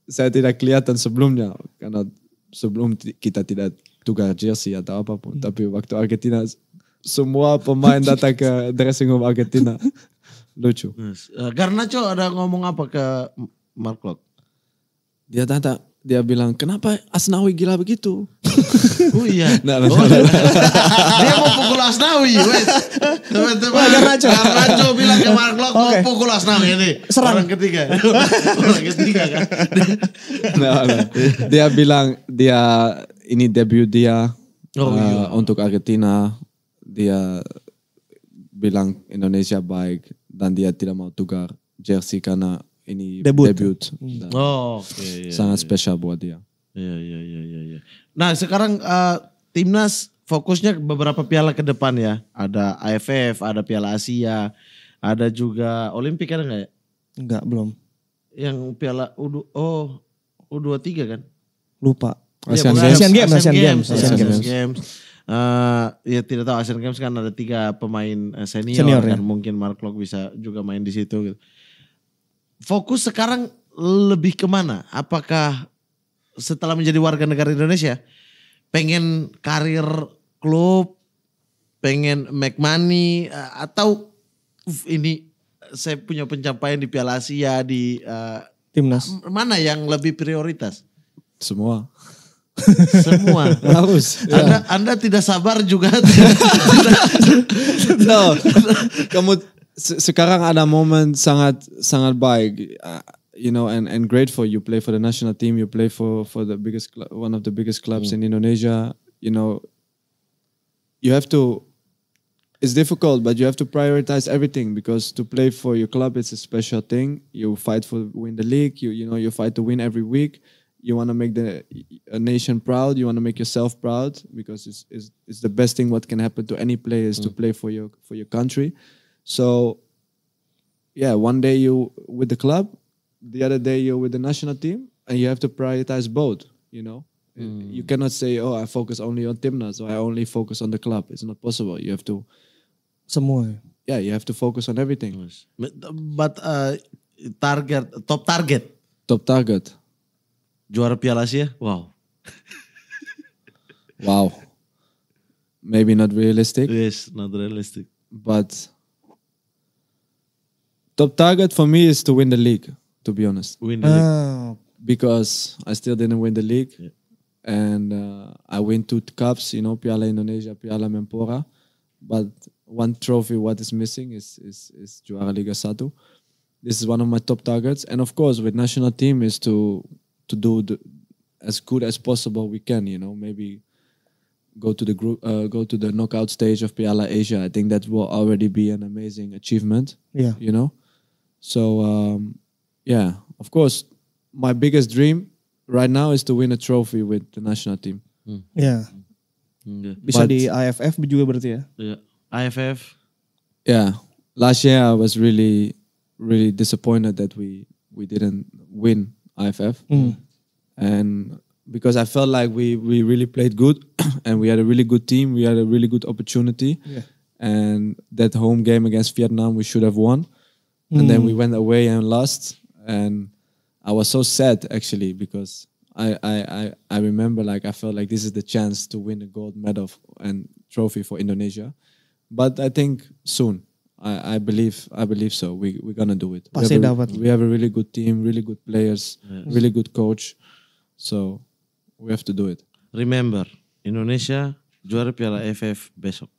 saya tidak kelihatan sebelumnya karena sebelum kita tidak tukar jersey atau apapun. Hmm. Tapi waktu Argentina semua pemain datang ke dressing room Argentina. Lucu. Yes. Hmm. Uh, Garnacho ada ngomong apa ke Mark Locke? Dia tanya, dia bilang kenapa Asnawi gila begitu? Oh iya. nah, oh, nah, nah, dia mau pukul Asnawi. wes. Teman-teman. Garnacho. Garnacho bilang ke Mark Locke okay. mau pukul Asnawi ini. Serang. Orang ketiga. Orang ketiga kan. nah, nah. Dia bilang dia ini debut dia oh, uh, iya. untuk Argentina. Dia bilang Indonesia baik dan dia tidak mau tukar jersey karena ini debut. debut. Mm. oh, Okay, iya, iya, yeah, sangat yeah, spesial yeah. buat dia. Iya, iya, iya, iya. Ya. Nah, sekarang uh, timnas fokusnya beberapa piala ke depan ya. Ada AFF, ada Piala Asia, ada juga Olimpik ada nggak ya? Enggak, belum. Yang Piala U oh U23 kan? Lupa. Iya, Asian, ya, Games. Asian Games. Asian Games. Asian Games. Asian Games. Asian Games. Asian Games. Uh, ya tidak tahu Asian Games kan ada tiga pemain eh, senior, senior kan mungkin Mark Locke bisa juga main di situ gitu. Fokus sekarang lebih kemana? Apakah setelah menjadi warga negara Indonesia pengen karir klub, pengen make money eh, atau ini saya punya pencapaian di Piala Asia di uh, timnas mana yang lebih prioritas? Semua. Semua. Haus. Anda, anda tidak sabar juga. no. Kamu sekarang ada momen sangat sangat baik. Uh, you know, and, and grateful. You play for the national team. You play for for the biggest one of the biggest clubs mm. in Indonesia. You know, you have to it's difficult, but you have to prioritize everything because to play for your club it's a special thing. You fight for win the league. You you know you fight to win every week you want to make the a nation proud you want to make yourself proud because it's, it's, it's the best thing what can happen to any player is mm. to play for your for your country so yeah one day you with the club the other day you're with the national team and you have to prioritize both you know uh, mm. you cannot say oh i focus only on timnas or i only focus on the club it's not possible you have to some more yeah you have to focus on everything but, but uh, target top target top target Juara Piala Asia? Wow. wow. Maybe not realistic. Yes, not realistic. But top target for me is to win the league, to be honest. Win the league. Ah. Because I still didn't win the league. Yeah. And uh, I win two cups, you know, Piala Indonesia, Piala Mempora. But one trophy, what is missing is, is, is Juara Liga Satu. This is one of my top targets. And of course, with national team is to to do the, as good as possible we can. You know, maybe go to the group, uh, go to the knockout stage of Piala Asia. I think that will already be an amazing achievement. Yeah, you know. So um, yeah, of course, my biggest dream right now is to win a trophy with the national team. Hmm. Hmm. Yeah. Bisa But, di AFF juga berarti ya? Yeah. AFF. Yeah. Last year I was really really disappointed that we we didn't win IFF, mm. and because I felt like we we really played good and we had a really good team. We had a really good opportunity, yeah. and that home game against Vietnam we should have won, mm. and then mm. we went away and lost. And I was so sad actually because I, I I I remember like I felt like this is the chance to win a gold medal and trophy for Indonesia, but I think soon I, I believe I believe so. We we're gonna do it. we have, a, dapat. we have a really good team, really good players, yes. really good coach. So we have to do it. Remember, Indonesia juara Piala FF besok.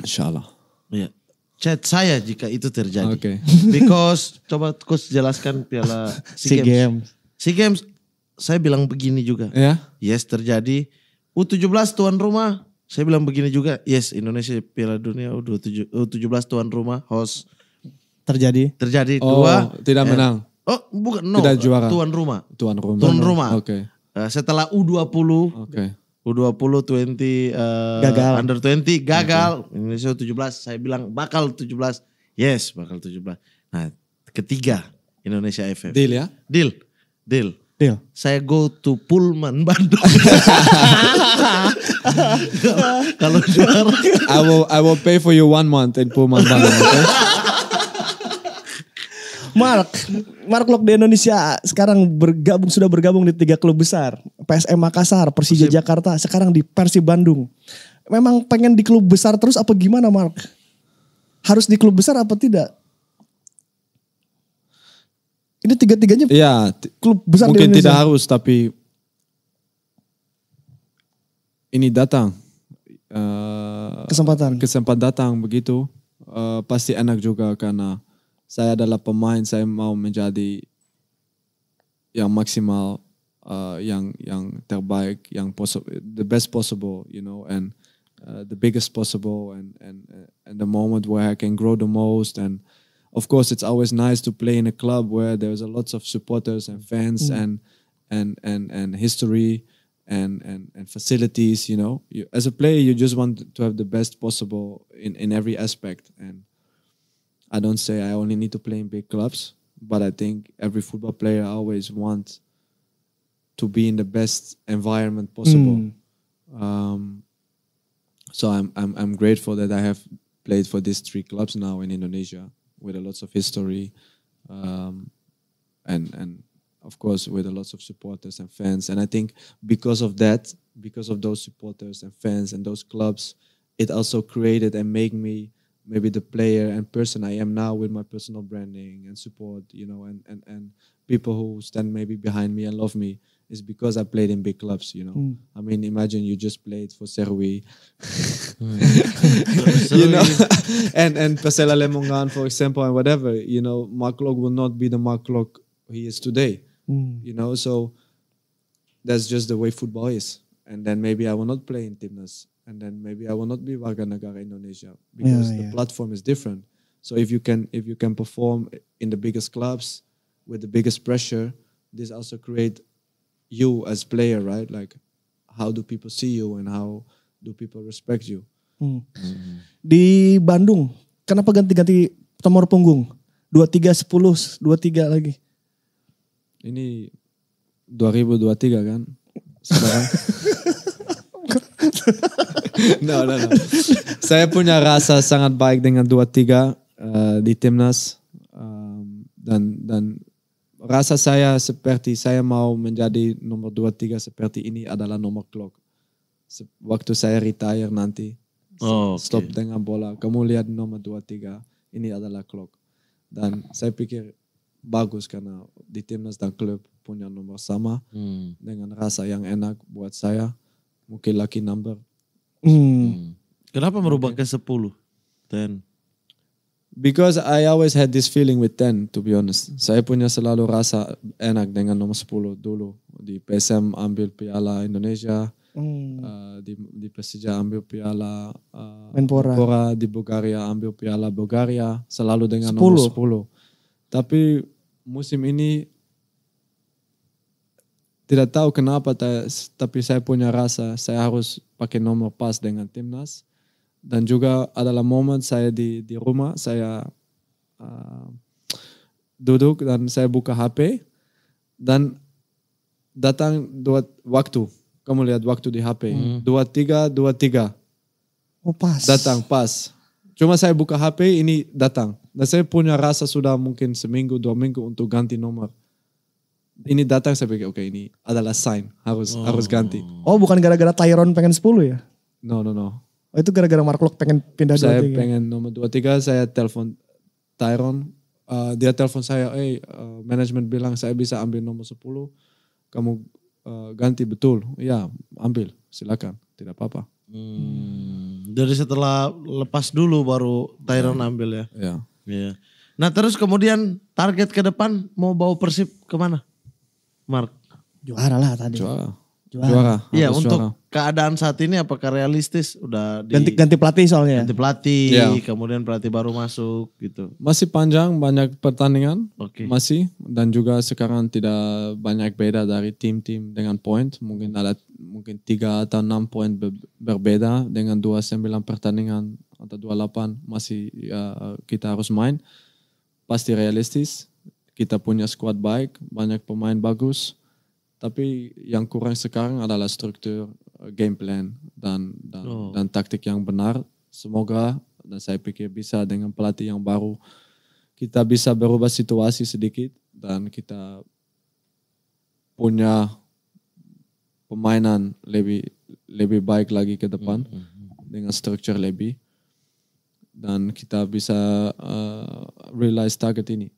Insyaallah. Ya. Yeah. Chat saya jika itu terjadi. Oke. Okay. Because coba coach jelaskan Piala SEA Games. Games. SEA Games saya bilang begini juga. Ya. Yeah. Yes terjadi. U17 tuan rumah saya bilang begini juga, yes Indonesia Piala Dunia u 17 tuan rumah host terjadi terjadi oh, dua tidak eh, menang. Oh, bukan no. Tidak juara. Tuan rumah. Tuan rumah. Tuan rumah. Oke. Okay. Uh, eh, setelah U20 okay. U20 20 uh, gagal. under 20 gagal. Okay. Indonesia U17 saya bilang bakal 17. Yes, bakal 17. Nah, ketiga Indonesia FF Deal ya? Deal. Deal. Iya. Saya go to Pullman Bandung. Kalau juara. I will I will pay for you one month in Pullman Bandung. Okay? Mark, Mark Lok di Indonesia sekarang bergabung sudah bergabung di tiga klub besar, PSM Makassar, Persija Persib. Jakarta, sekarang di Persib Bandung. Memang pengen di klub besar terus apa gimana, Mark? Harus di klub besar apa tidak? Ini tiga-tiganya ya, klub besar di Indonesia. tidak harus tapi ini datang uh, kesempatan kesempatan datang begitu uh, pasti enak juga karena saya adalah pemain saya mau menjadi yang maksimal uh, yang yang terbaik yang possible the best possible you know and uh, the biggest possible and and and the moment where I can grow the most and of course it's always nice to play in a club where there's a lots of supporters and fans mm. and and and and history and and and facilities you know you, as a player you just want to have the best possible in in every aspect and i don't say i only need to play in big clubs but i think every football player always wants to be in the best environment possible mm. um, so I'm, I'm i'm grateful that i have played for these three clubs now in indonesia with a lots of history, um, and and of course with a lots of supporters and fans. And I think because of that, because of those supporters and fans and those clubs, it also created and made me maybe the player and person I am now with my personal branding and support, you know, and and and people who stand maybe behind me and love me is because I played in big clubs, you know. Mm. I mean, imagine you just played for Serui, you know, and and Pasela Lemongan, for example, and whatever. You know, Mark Locke will not be the Mark Locke he is today. Mm. You know, so that's just the way football is. And then maybe I will not play in Timnas, and then maybe I will not be Warga Nagara Indonesia because yeah, the yeah. platform is different. So if you can if you can perform in the biggest clubs with the biggest pressure, this also create you as player, right? Like how do people see you and how do people respect you? Hmm. Mm-hmm. Di Bandung, kenapa ganti-ganti nomor punggung? 23 10 23 lagi. Ini 2023 kan? Sekarang. no, no, no. Saya punya rasa sangat baik dengan 23 uh, eh, di timnas um, dan dan rasa saya seperti saya mau menjadi nomor dua tiga seperti ini adalah nomor clock. Waktu saya retire nanti oh, okay. stop dengan bola. Kamu lihat nomor dua tiga ini adalah clock. Dan saya pikir bagus karena di timnas dan klub punya nomor sama hmm. dengan rasa yang enak buat saya. Mungkin lucky number. Hmm. hmm. Kenapa merubah ke sepuluh ten Because I always had this feeling with 10, to be honest. Saya punya selalu rasa enak dengan nomor 10 dulu. Di PSM ambil piala Indonesia, Mm. uh, di, di Persija ambil piala uh, eh, Menpora. Menpora, di Bulgaria ambil piala Bulgaria, selalu dengan 10. nomor 10. Tapi musim ini tidak tahu kenapa, tapi saya punya rasa saya harus pakai nomor pas dengan timnas dan juga adalah momen saya di di rumah saya uh, duduk dan saya buka HP dan datang dua waktu kamu lihat waktu di HP hmm. dua tiga dua tiga oh, pas datang pas cuma saya buka HP ini datang dan saya punya rasa sudah mungkin seminggu dua minggu untuk ganti nomor ini datang saya pikir oke okay, ini adalah sign harus oh. harus ganti oh bukan gara-gara Tyron pengen 10 ya no no no Oh itu gara-gara Mark Locke pengen pindah saya 23. Saya pengen nomor dua tiga saya telepon Tyron. Uh, dia telepon saya, eh hey, uh, manajemen bilang saya bisa ambil nomor sepuluh Kamu uh, ganti betul. Ya ambil silakan tidak apa-apa. Hmm. Dari setelah lepas dulu baru Tyron hmm. ambil ya? Iya. Iya. Nah terus kemudian target ke depan mau bawa Persib kemana? Mark. Juara lah tadi. Juara. Juara. Iya untuk juara keadaan saat ini apakah realistis udah di, ganti ganti pelatih soalnya ganti pelatih yeah. kemudian pelatih baru masuk gitu masih panjang banyak pertandingan okay. masih dan juga sekarang tidak banyak beda dari tim-tim dengan poin mungkin ada mungkin tiga atau enam poin berbeda dengan dua sembilan pertandingan atau dua delapan masih uh, kita harus main pasti realistis kita punya squad baik banyak pemain bagus tapi yang kurang sekarang adalah struktur gameplan dan dan, oh. dan taktik yang benar. Semoga dan saya pikir bisa dengan pelatih yang baru kita bisa berubah situasi sedikit dan kita punya pemainan lebih lebih baik lagi ke depan mm -hmm. dengan struktur lebih dan kita bisa uh, realize target ini.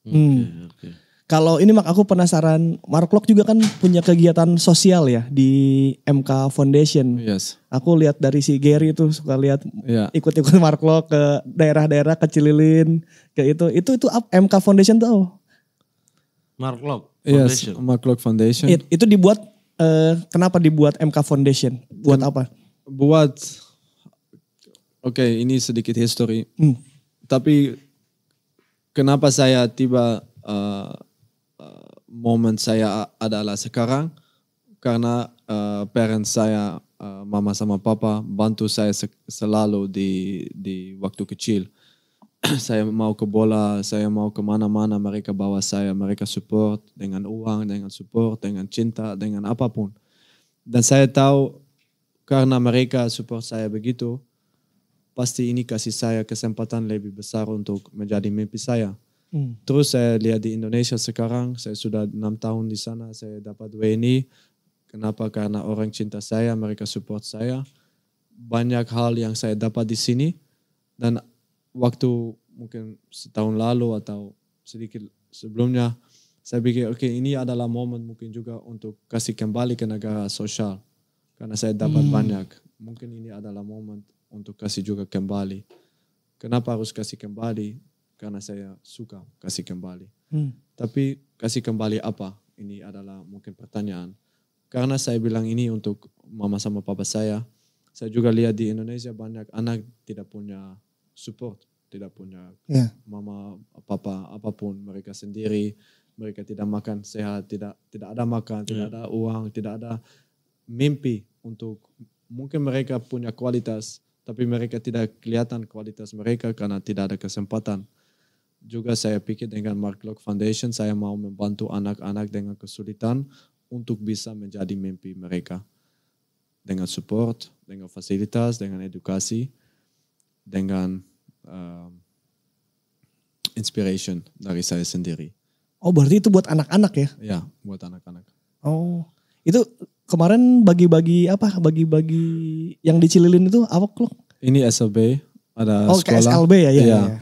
Okay, hmm. hmm. okay. Kalau ini Mak aku penasaran, Mark Lok juga kan punya kegiatan sosial ya di MK Foundation. Yes. Aku lihat dari si Gary itu suka lihat yeah. ikut-ikut Mark Lok ke daerah-daerah ke Cililin, ke itu. Itu itu up MK Foundation tuh. Mark Lok Foundation. Yes, Mark Lok Foundation. It, itu dibuat uh, kenapa dibuat MK Foundation? Buat apa? Buat Oke, okay, ini sedikit history. Hmm. Tapi kenapa saya tiba uh, momen saya adalah sekarang karena uh, parents saya uh, mama sama papa bantu saya se selalu di di waktu kecil saya mau ke bola saya mau ke mana mana mereka bawa saya mereka support dengan uang dengan support dengan cinta dengan apapun dan saya tahu karena mereka support saya begitu pasti ini kasih saya kesempatan lebih besar untuk menjadi mimpi saya Hmm. Terus saya lihat di Indonesia sekarang, saya sudah enam tahun di sana, saya dapat WNI. Kenapa? Karena orang cinta saya, mereka support saya. Banyak hal yang saya dapat di sini. Dan waktu mungkin setahun lalu atau sedikit sebelumnya, saya pikir oke okay, ini adalah momen mungkin juga untuk kasih kembali ke negara sosial. Karena saya dapat hmm. banyak. Mungkin ini adalah momen untuk kasih juga kembali. Kenapa harus kasih kembali? karena saya suka kasih kembali. Hmm. Tapi kasih kembali apa? Ini adalah mungkin pertanyaan. Karena saya bilang ini untuk mama sama papa saya, saya juga lihat di Indonesia banyak anak tidak punya support, tidak punya yeah. mama, papa, apapun mereka sendiri, mereka tidak makan sehat, tidak tidak ada makan, yeah. tidak ya. ada uang, tidak ada mimpi untuk mungkin mereka punya kualitas, tapi mereka tidak kelihatan kualitas mereka karena tidak ada kesempatan juga saya pikir dengan Mark Lock Foundation saya mau membantu anak-anak dengan kesulitan untuk bisa menjadi mimpi mereka dengan support, dengan fasilitas, dengan edukasi, dengan uh, inspiration dari saya sendiri. Oh berarti itu buat anak-anak ya? Ya buat anak-anak. Oh itu kemarin bagi-bagi apa? Bagi-bagi yang dicililin itu apa klok? Ini SLB ada oh, sekolah. Oh SLB ya ya. Iya. ya, ya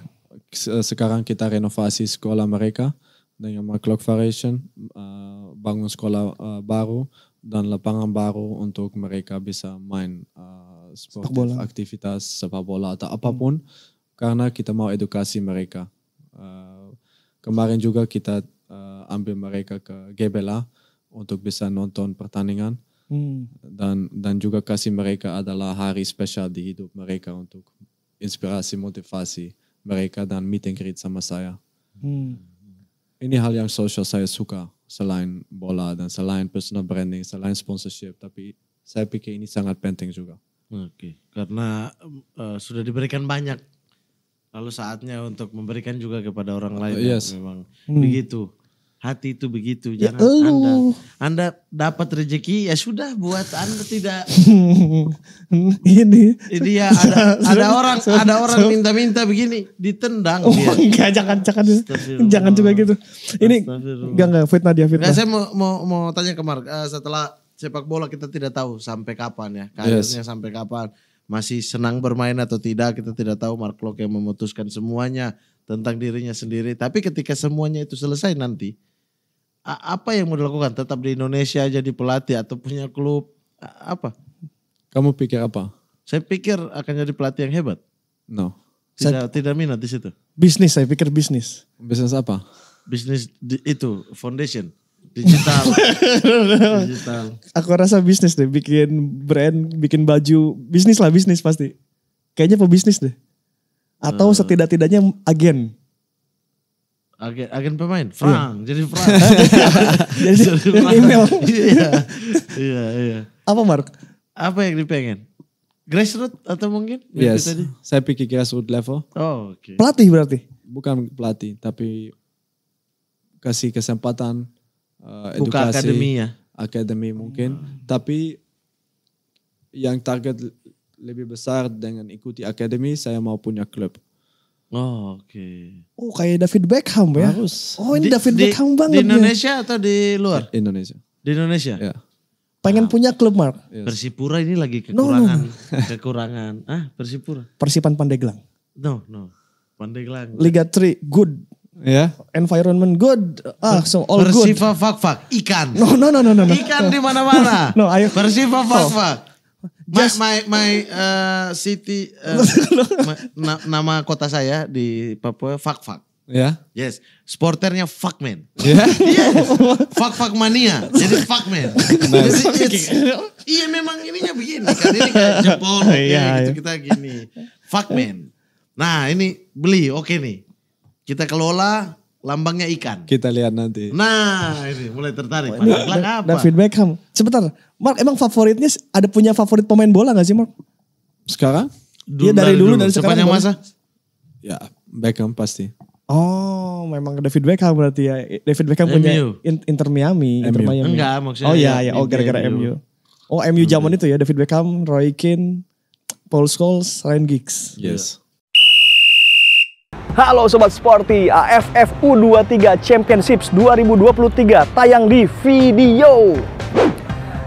sekarang kita renovasi sekolah mereka dengan Clock Variation, uh, bangun sekolah uh, baru dan lapangan baru untuk mereka bisa main uh, eh, sport, bola. aktivitas sepak bola atau hmm. apapun hmm. karena kita mau edukasi mereka. Uh, kemarin juga kita uh, ambil mereka ke Gebela untuk bisa nonton pertandingan hmm. dan dan juga kasih mereka adalah hari spesial di hidup mereka untuk inspirasi motivasi mereka dan meeting and greet sama saya. Hmm. Ini hal yang sosial saya suka selain bola dan selain personal branding, selain sponsorship, tapi saya pikir ini sangat penting juga. Oke, karena uh, sudah diberikan banyak, lalu saatnya untuk memberikan juga kepada orang lain. Uh, yes. Memang hmm. begitu hati itu begitu ya jangan ya, anda anda dapat rezeki ya sudah buat anda tidak ini ini ya ada ada orang ada orang minta-minta begini ditendang oh, dia enggak jangan jangan jangan coba gitu ini enggak enggak fitnah dia fitnah enggak, saya mau mau mau tanya ke Mark uh, setelah sepak bola kita tidak tahu sampai kapan ya karirnya yes. sampai kapan masih senang bermain atau tidak kita tidak tahu Mark Klok yang memutuskan semuanya tentang dirinya sendiri tapi ketika semuanya itu selesai nanti apa yang mau dilakukan? Tetap di Indonesia jadi pelatih atau punya klub apa? Kamu pikir apa? Saya pikir akan jadi pelatih yang hebat. No. Tidak saya, tidak minat di situ. Bisnis, saya pikir bisnis. Bisnis apa? Bisnis di, itu foundation digital. digital. Aku rasa bisnis deh, bikin brand, bikin baju, bisnis lah bisnis pasti. Kayaknya pebisnis deh. Atau uh. setidak-tidaknya agen agen agen pemain iya. Frank jadi Frank jadi, jadi email iya, iya iya apa Mark apa yang dipengen grassroots atau mungkin yes tadi? saya pikir grassroots level oh oke okay. pelatih berarti bukan pelatih tapi kasih kesempatan uh, edukasi Buka akademi ya akademi mungkin hmm. tapi yang target lebih besar dengan ikuti akademi saya mau punya klub Oh, oke. Okay. Oh, kayak David Beckham ya. Bagus. Oh, ini di, David di, Beckham banget. Di Indonesia ya. atau di luar? Indonesia. Di Indonesia? Ya. Pengen ah. punya klub, Mark. Yes. Persipura ini lagi kekurangan. No, no. kekurangan. Ah, Persipura. Persipan Pandeglang. No, no. Pandeglang. Liga 3, good. Ya. Yeah. Environment good. Ah, so all Persifa good. Persipa fak fak ikan. No, no, no, no, no. Ikan di mana-mana. no, ayo. Persipa fak fak my my, my uh, city uh, na, nama kota saya di Papua Fak Fak. Ya. Yeah. Yes. Sporternya fuck man. Yeah. yes. fuck fuck mania. Jadi fuck man. Nice. Jadi, iya memang ininya begini kan ini kayak Jepang Iya. okay, yeah. gitu iya. kita gini. Fuck man. Nah, ini beli oke okay nih. Kita kelola lambangnya ikan. Kita lihat nanti. Nah, ini mulai tertarik. Oh, Mark Lang apa? David Beckham. Sebentar, Mark emang favoritnya ada punya favorit pemain bola gak sih Mark? Sekarang? Iya dari, dari dulu, dulu dari sekarang. Sepanjang masa? Ya, Beckham pasti. Oh, memang David Beckham berarti ya. David Beckham MU. punya Inter Miami, Inter Miami. Enggak, maksudnya. Oh iya, ya. oh gara-gara MU. MU. Oh, MU zaman itu ya, David Beckham, Roy Keane, Paul Scholes, Ryan Giggs. Yes. Halo Sobat Sporty, AFF U23 Championships 2023 tayang di video.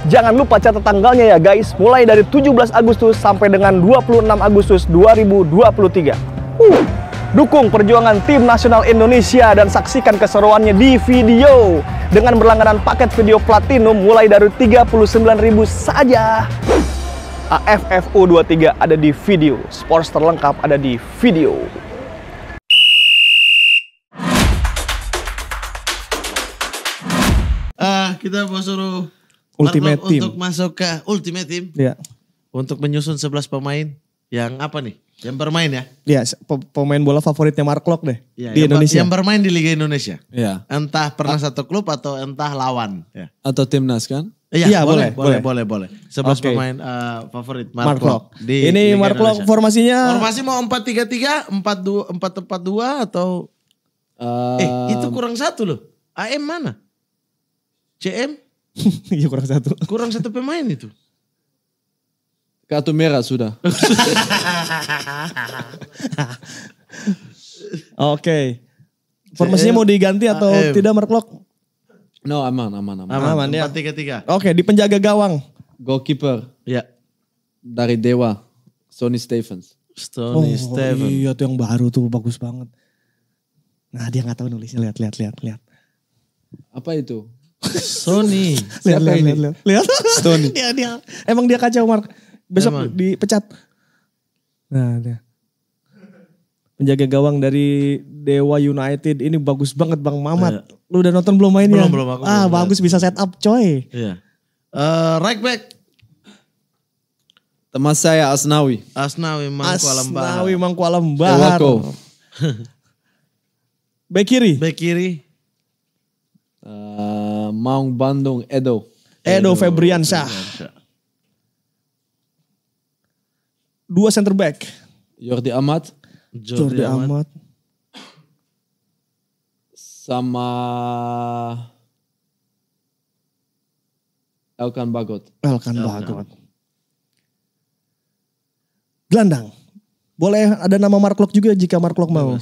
Jangan lupa catat tanggalnya ya guys, mulai dari 17 Agustus sampai dengan 26 Agustus 2023. Uh, dukung perjuangan tim nasional Indonesia dan saksikan keseruannya di video dengan berlangganan paket video platinum mulai dari 39.000 saja. AFF U23 ada di video, sports terlengkap ada di video. kita mau suruh ultimate Mark team untuk masuk ke ultimate team. Iya. Untuk menyusun 11 pemain yang apa nih? Yang bermain ya? Iya, pemain bola favoritnya Mark Lok deh ya, di yang Indonesia. Yang bermain di Liga Indonesia. Iya. Entah pernah A satu klub atau entah lawan. Ya. Atau timnas kan? Iya, ya, boleh, boleh, boleh, boleh. Sebelas okay. pemain uh, favorit Mark, Mark Lok. Di Ini Liga Mark Lok formasinya? Formasi mau empat tiga tiga, empat dua, empat empat dua atau? Um, eh, itu kurang satu loh. AM mana? CM? Iya kurang satu. Kurang satu pemain itu. Kartu merah sudah. Oke. Okay. Formasinya mau diganti atau AM. tidak Merklok? No, aman, aman, aman. Aman, aman ya. tiga-tiga. Oke, okay, di penjaga gawang. Goalkeeper. Ya. Dari Dewa, Sony Stevens. Sony oh, Stevens. Iya, tuh yang baru tuh bagus banget. Nah, dia gak tahu nulisnya. Lihat, lihat, lihat, lihat. Apa itu? Sony. lihat, lihat, lihat, lihat, lihat. Sony. dia, dia. Emang dia kacau Mark. Besok Emang. dipecat. Nah dia. Penjaga gawang dari Dewa United ini bagus banget Bang Mamat. Iya. Lu udah nonton belum mainnya? Belum, belum aku. Ah, belum bagus lihat. bisa set up coy. Iya. Uh, right back. Teman saya Asnawi. Asnawi Mangku Asnawi, Alambahar. Asnawi Mangku Alambahar. Back kiri. Back kiri. Maung Bandung Edo. Edo, Edo Febriansyah. Dua center back. Jordi Amat. Jordi, Jordi Amat. Amat. Sama Elkan Bagot. Elkan Bagot. Gelandang. Boleh ada nama Mark Lok juga jika Mark Lok mau.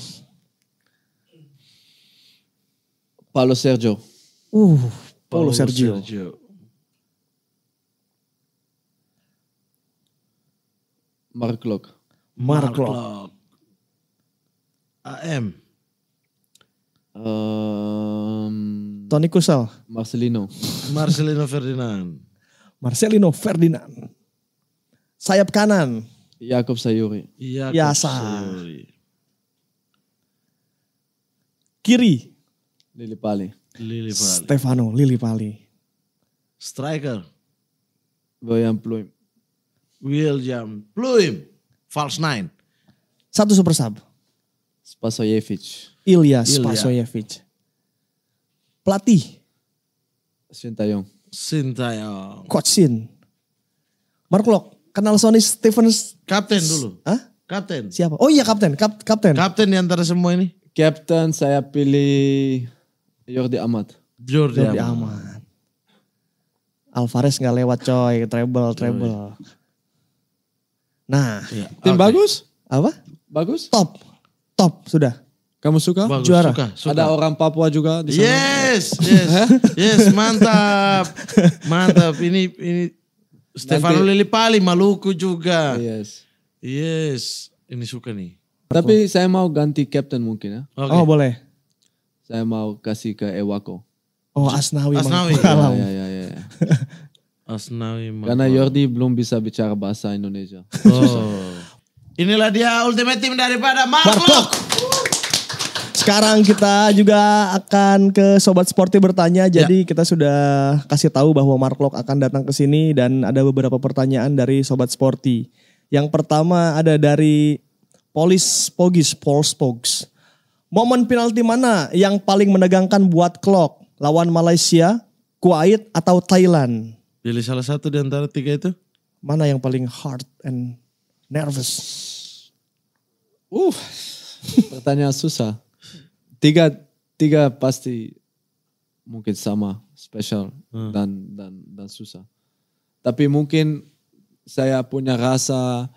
Paulo Sergio. Uh, Paulo, Paulo Sergio. Sergio. Mark Lok. Mark, Lok. AM. Um, Tony Kusal. Marcelino. Marcelino Ferdinand. Marcelino Ferdinand. Sayap kanan. Yakob Sayuri. Yakob ya, Sayuri. Kiri. Lili Pali. Lili Pali. Stefano Lili Pali. Striker. William Pluim. William Pluim. False nine. Satu super sub. Spasojevic. Ilya Spasojevic. Pelatih. Sintayong. Sintayong. Coach Sin. Mark Lok. Kenal Sony Stevens. Kapten dulu. Hah? Kapten. Siapa? Oh iya kapten. Kap kapten. Kapten di antara semua ini. Kapten saya pilih Jordi Amat. Jordi, Jordi Amat. Amat. Alvarez nggak lewat coy, treble, treble. Iya, iya. Nah, iya. tim okay. bagus? Apa? Bagus? Top. Top sudah. Kamu suka? Bagus, Juara. Suka, suka. Ada orang Papua juga di sana. Yes, yes. yes, mantap. Mantap. Ini ini Stefano Pali, Maluku juga. Yes. Yes, ini suka nih. Tapi saya mau ganti captain mungkin ya. Okay. Oh, boleh. Saya mau kasih ke Ewako. Oh Asnawi. Asnawi. Ya, ya, ya. ya. Asnawi. Karena Yordi belum bisa bicara bahasa Indonesia. Oh. Inilah dia ultimate team daripada Marlok. Sekarang kita juga akan ke Sobat Sporty bertanya. Ya. Jadi kita sudah kasih tahu bahwa Marklock akan datang ke sini dan ada beberapa pertanyaan dari Sobat Sporty. Yang pertama ada dari Polis Pogis, Paul Spokes Momen penalti mana yang paling menegangkan buat Klok? Lawan Malaysia, Kuwait atau Thailand? Pilih salah satu di antara tiga itu. Mana yang paling hard and nervous? Uh, pertanyaan susah. Tiga, tiga pasti mungkin sama, special hmm. dan dan dan susah. Tapi mungkin saya punya rasa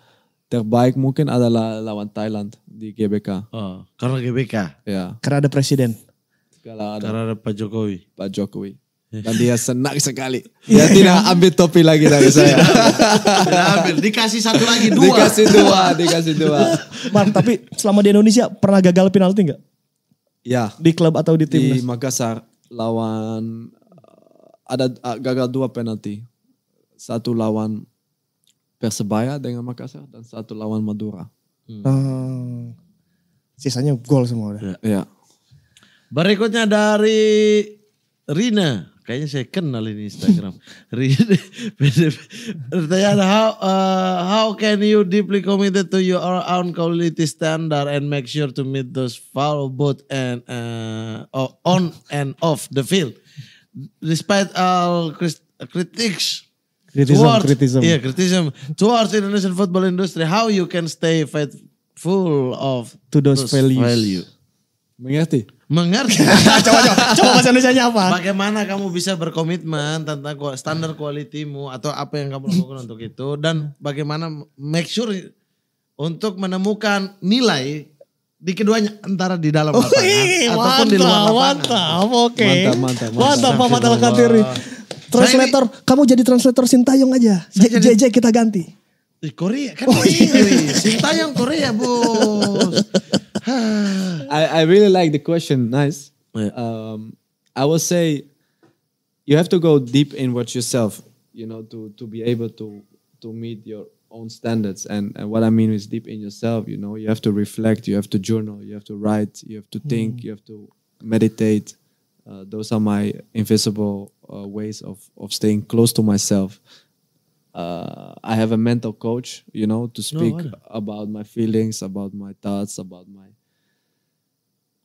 terbaik mungkin adalah lawan Thailand di GBK. Oh, karena GBK. Ya. Karena ada presiden. Karena ada, karena ada Pak Jokowi. Pak Jokowi. Ya. Dan dia senang sekali. Ya. Dia tidak ambil topi lagi dari saya. tidak ambil, dikasih satu lagi, dua. Dikasih dua, dikasih dua. Man, tapi selama di Indonesia pernah gagal penalti nggak? Ya. Di klub atau di tim Di Makassar lawan eh, ada eh, gagal dua penalti. Satu lawan Persebaya dengan Makassar dan satu lawan Madura. Hmm. Uh, Sisanya gol semua udah. Ya. ya. Berikutnya dari Rina. Kayaknya saya kenal ini Instagram. Rina. Pertanyaan, how, uh, how can you deeply committed to your own quality standard and make sure to meet those foul both and uh, on and off the field? Despite all critics criticism, towards, criticism. Yeah, criticism towards Indonesian football industry. How you can stay full of to those, those values. value. Mengerti? Mengerti. coba coba coba bahasa Indonesia apa? Bagaimana kamu bisa berkomitmen tentang standar kualitimu atau apa yang kamu lakukan untuk itu dan bagaimana make sure untuk menemukan nilai di keduanya antara di dalam oh, lapangan Wih, iya, ataupun mantap, di luar lapangan. Mantap, oke. Okay. Mantap, mantap, mantap. Mantap, mantap, mantap, Translator, nah, ini, kamu jadi translator Sintayong aja. JJ kita ganti. Di Korea kan oh, English. Iya. Sintayong Korea, bos. I, I really like the question. Nice. Um, I will say you have to go deep in what yourself, you know, to to be able to to meet your own standards. And, and what I mean is deep in yourself, you know, you have to reflect, you have to journal, you have to write, you have to think, mm. you have to meditate. Uh, those are my invisible uh, ways of, of staying close to myself. Uh, I have a mental coach, you know, to speak no, about my feelings, about my thoughts, about my,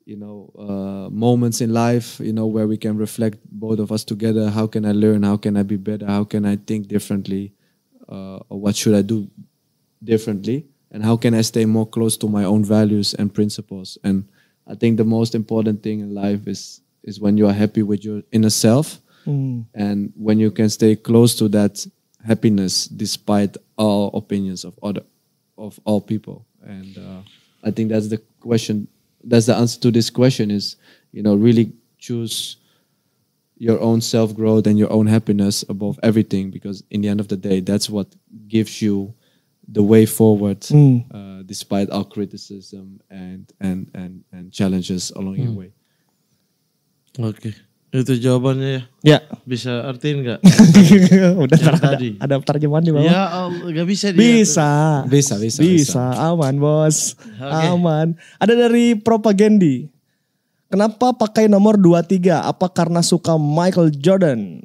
you know, uh, moments in life, you know, where we can reflect both of us together. How can I learn? How can I be better? How can I think differently? Uh, or what should I do differently? And how can I stay more close to my own values and principles? And I think the most important thing in life is is when you are happy with your inner self mm. and when you can stay close to that happiness despite all opinions of other of all people and uh, i think that's the question that's the answer to this question is you know really choose your own self growth and your own happiness above everything because in the end of the day that's what gives you the way forward mm. uh, despite all criticism and and and, and challenges along mm. your way Oke. Itu jawabannya ya. Ya. Bisa artiin gak? Udah ntar ada, tadi. ada terjemahan di bawah. Ya um, gak bisa dia. Bisa. Bisa, bisa, bisa. Bisa, aman bos. Okay. Aman. Ada dari Propagandi. Kenapa pakai nomor 23? Apa karena suka Michael Jordan?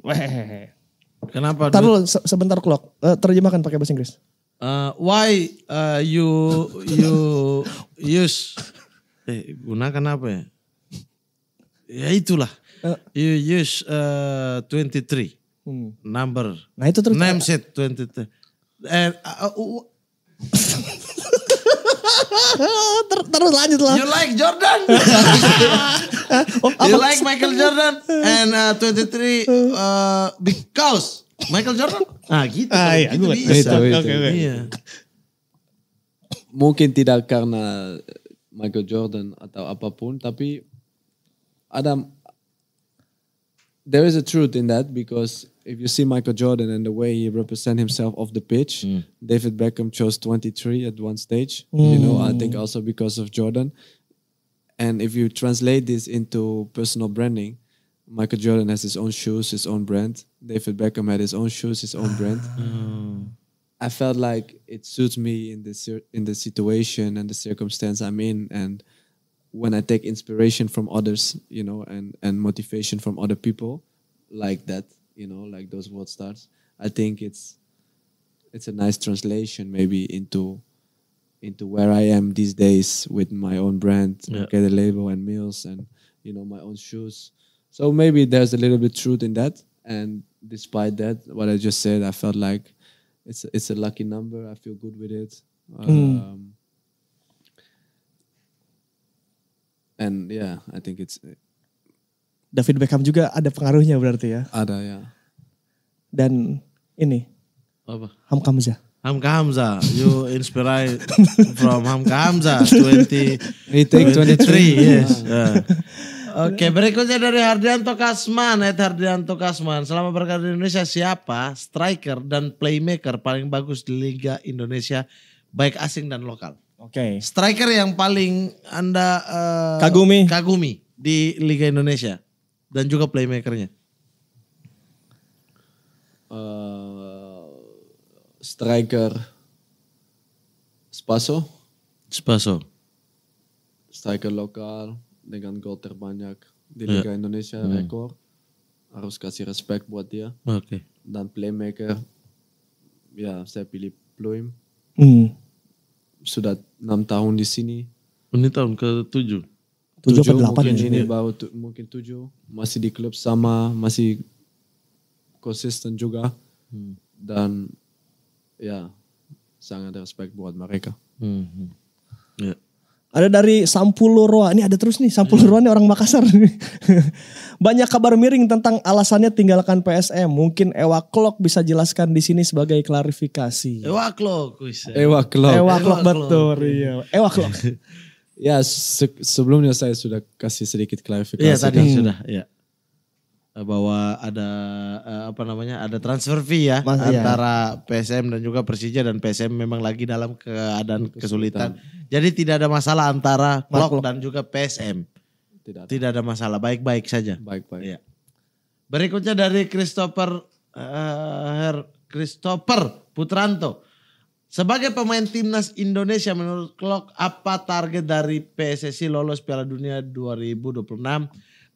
Kenapa? Taruh sebentar clock. Uh, terjemahkan pakai bahasa Inggris. Uh, why uh, you you use eh, gunakan apa ya? ya itulah. Uh. You use uh, 23 hmm. number. Nah itu terus. Name set 23. And, eh, uh, uh, uh. Ter terus lanjut lah. You like Jordan? Oh, you like Michael Jordan and uh, 23 eh. uh, because Michael Jordan? Ah gitu. Ah, iya, gitu bisa. Itu, itu. Okay, okay. Iya. Mungkin tidak karena Michael Jordan atau apapun, tapi Adam, there is a truth in that because if you see Michael Jordan and the way he represent himself off the pitch, mm. David Beckham chose 23 at one stage. Mm. You know, I think mm. also because of Jordan. And if you translate this into personal branding, Michael Jordan has his own shoes, his own brand. David Beckham had his own shoes, his own brand. I felt like it suits me in this in the situation and the circumstance I'm in, and when I take inspiration from others, you know, and and motivation from other people, like that, you know, like those world stars, I think it's it's a nice translation maybe into into where I am these days with my own brand, yeah. a label and meals and you know my own shoes. So maybe there's a little bit truth in that. And despite that, what I just said, I felt like it's a, it's a lucky number. I feel good with it. Mm. Um, and yeah I think it's eh, David Beckham juga ada pengaruhnya berarti ya ada ya dan ini apa Hamka Hamzah Hamka Hamzah you inspired from Hamka Hamzah 20 we take 23 yes yeah. Ah. Oke, okay, berikutnya dari Hardianto Kasman, Ed Hardianto Kasman. Selama berkarir di Indonesia, siapa striker dan playmaker paling bagus di Liga Indonesia, baik asing dan lokal? Oke. Okay. Striker yang paling Anda uh, kagumi kagumi di Liga Indonesia dan juga playmakernya. Uh, striker Spaso. Spaso. Striker lokal dengan gol terbanyak di ya. Liga yeah. Indonesia hmm. rekor. Harus kasih respect buat dia. Oke. Okay. Dan playmaker ya saya pilih Bloom. Hmm sudah enam tahun di sini. Oh, ini tahun ke tujuh. Tujuh ke delapan mungkin ya? ini baru tu, mungkin tujuh masih di klub sama masih konsisten juga hmm. dan ya sangat respect buat mereka. Hmm. hmm. Ya. Ada dari sampuluruan Roa. Ini ada terus nih, sampuluruan hmm. Roa ini orang Makassar. Banyak kabar miring tentang alasannya tinggalkan PSM. Mungkin Ewa Klok bisa jelaskan di sini sebagai klarifikasi. Ewa Klok. Ewa Klok. Ewa Klok betul. Iya. Ewa Klok. ya se sebelumnya saya sudah kasih sedikit iya, klarifikasi. Iya tadi sudah. Ya. Eh, bahwa ada eh, apa namanya ada transfer fee ya Mas, iya. antara iya. PSM dan juga Persija dan PSM memang lagi dalam keadaan kesulitan. kesulitan. Jadi tidak ada masalah antara Klok dan juga PSM. Tidak ada. Tidak ada masalah, baik-baik saja. Baik-baik. Ya. Berikutnya dari Christopher uh, Her Christopher Putranto. Sebagai pemain timnas Indonesia menurut Klok apa target dari PSSI lolos Piala Dunia 2026?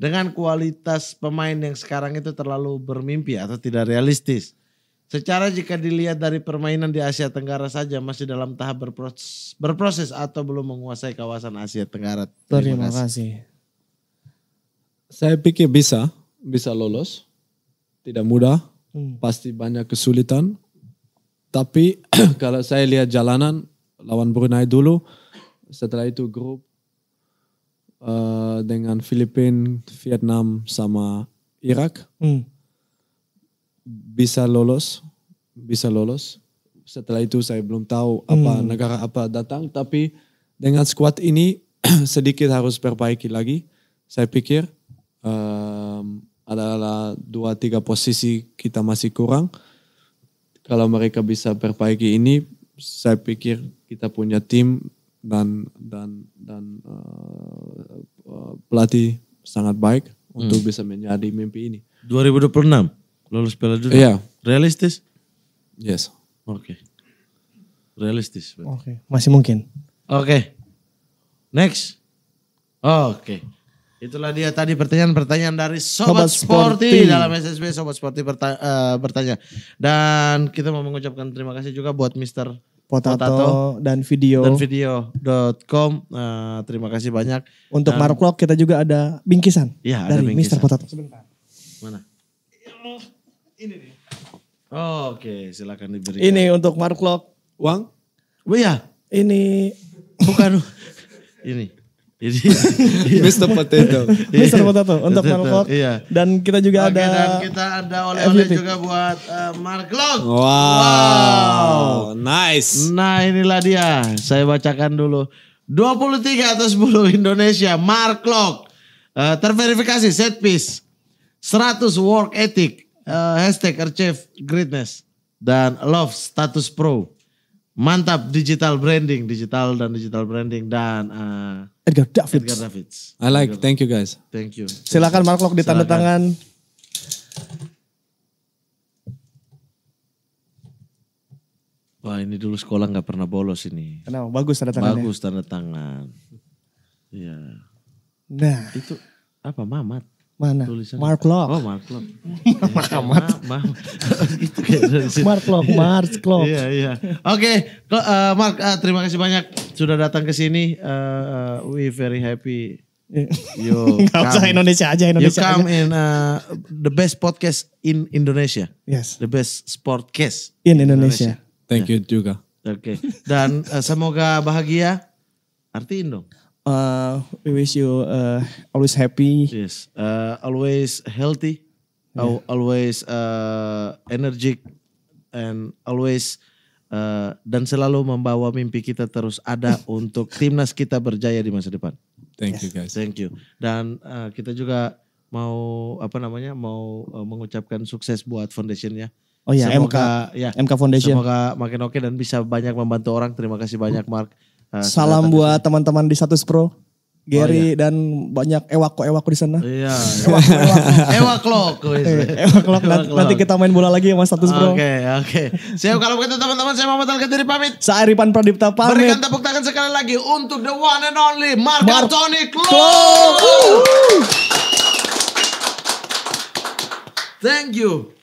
dengan kualitas pemain yang sekarang itu terlalu bermimpi atau tidak realistis. Secara jika dilihat dari permainan di Asia Tenggara saja masih dalam tahap berproses, berproses atau belum menguasai kawasan Asia Tenggara. Terima, kasih. Saya pikir bisa, bisa lolos. Tidak mudah, hmm. pasti banyak kesulitan. Tapi kalau saya lihat jalanan lawan Brunei dulu, setelah itu grup uh, dengan Filipina, Vietnam sama Irak hmm. bisa lolos, bisa lolos. Setelah itu saya belum tahu apa hmm. negara apa datang, tapi dengan squad ini sedikit harus perbaiki lagi. Saya pikir um, adalah dua tiga posisi kita masih kurang. Kalau mereka bisa perbaiki ini, saya pikir kita punya tim dan dan dan uh, uh, pelatih sangat baik hmm. untuk bisa menjadi mimpi ini. 2026 lulus Piala Dunia. Iya. Yeah. Realistis? Yes. Oke. Okay. Realistis. Oke, okay. masih mungkin. Oke. Okay. Next. Oke. Okay. Itulah dia tadi pertanyaan-pertanyaan dari Sobat, Sobat Sporty. Sporty dalam SSB Sobat Sporty bertanya, eh, bertanya. Dan kita mau mengucapkan terima kasih juga buat Mr potato, potato dan video dan video.com. Nah, eh, terima kasih banyak. Untuk dan, Mark kita juga ada bingkisan ya, dari ada bingkisan. Mr. Potato. Sebentar. Mana? Ini nih. Oh, Oke, okay. silakan diberi. Ini untuk Mark uang Wang? Oh ya Ini bukan ini. Jadi iya. iya. Mister Potato. Mister Potato untuk Markok. Iya. Dan kita juga Oke, ada dan kita ada oleh-oleh juga buat uh, eh, Marklok. Wow. wow. Nice. Nah, inilah dia. Saya bacakan dulu. 23 atau 10 Indonesia Marklok. Uh, eh, terverifikasi set piece. 100 work ethic. Uh, hashtag achieve greatness dan love status pro. Mantap digital branding, digital dan digital branding dan uh, Edgar David. Edgar Davids. I like. Edgar. Thank you guys. Thank you. Silakan Mark di ditanda tangan. Wah ini dulu sekolah nggak pernah bolos ini. Kenapa? Bagus tanda tangan. Bagus tanda tangan. Iya. Nah. Itu apa Mamat? Mana? Tulisan Mark Locke. Oh, Mark Locke. Mahamat. Iya, Amat. Mark Locke, Mark iya, Locke. Iya, iya. Oke, eh, Mark, uh, terima kasih banyak sudah datang ke sini. Uh, we very happy. You Gak usah Indonesia aja Indonesia. You come aja. in uh, the best podcast in Indonesia. Yes. The best sportcast in Indonesia. Indonesia. Thank you juga. Oke. Okay. Dan uh, semoga bahagia. Artiin dong. Uh, we wish you uh, always happy. Yes. Uh, always healthy. Yeah. Always uh, energetic and always uh, dan selalu membawa mimpi kita terus ada untuk timnas kita berjaya di masa depan. Thank you guys. Thank you. Dan uh, kita juga mau apa namanya mau uh, mengucapkan sukses buat foundationnya. Oh ya, semoga, MK ya, MK Foundation. Semoga makin oke dan bisa banyak membantu orang. Terima kasih banyak Mark. Ah, Salam buat teman-teman di Status Pro. Gary oh, iya. dan banyak ewako-ewako di sana. Iya. Ewaklok. Ewaklok. Eh, Nanti kita main bola lagi sama status bro. Oke, okay, oke. Okay. Siap kalau begitu teman-teman saya mau ke diri pamit. Saya Aripan Pradipta pamit. Berikan tepuk tangan sekali lagi untuk the one and only Mark Mar Anthony Klok. Thank you.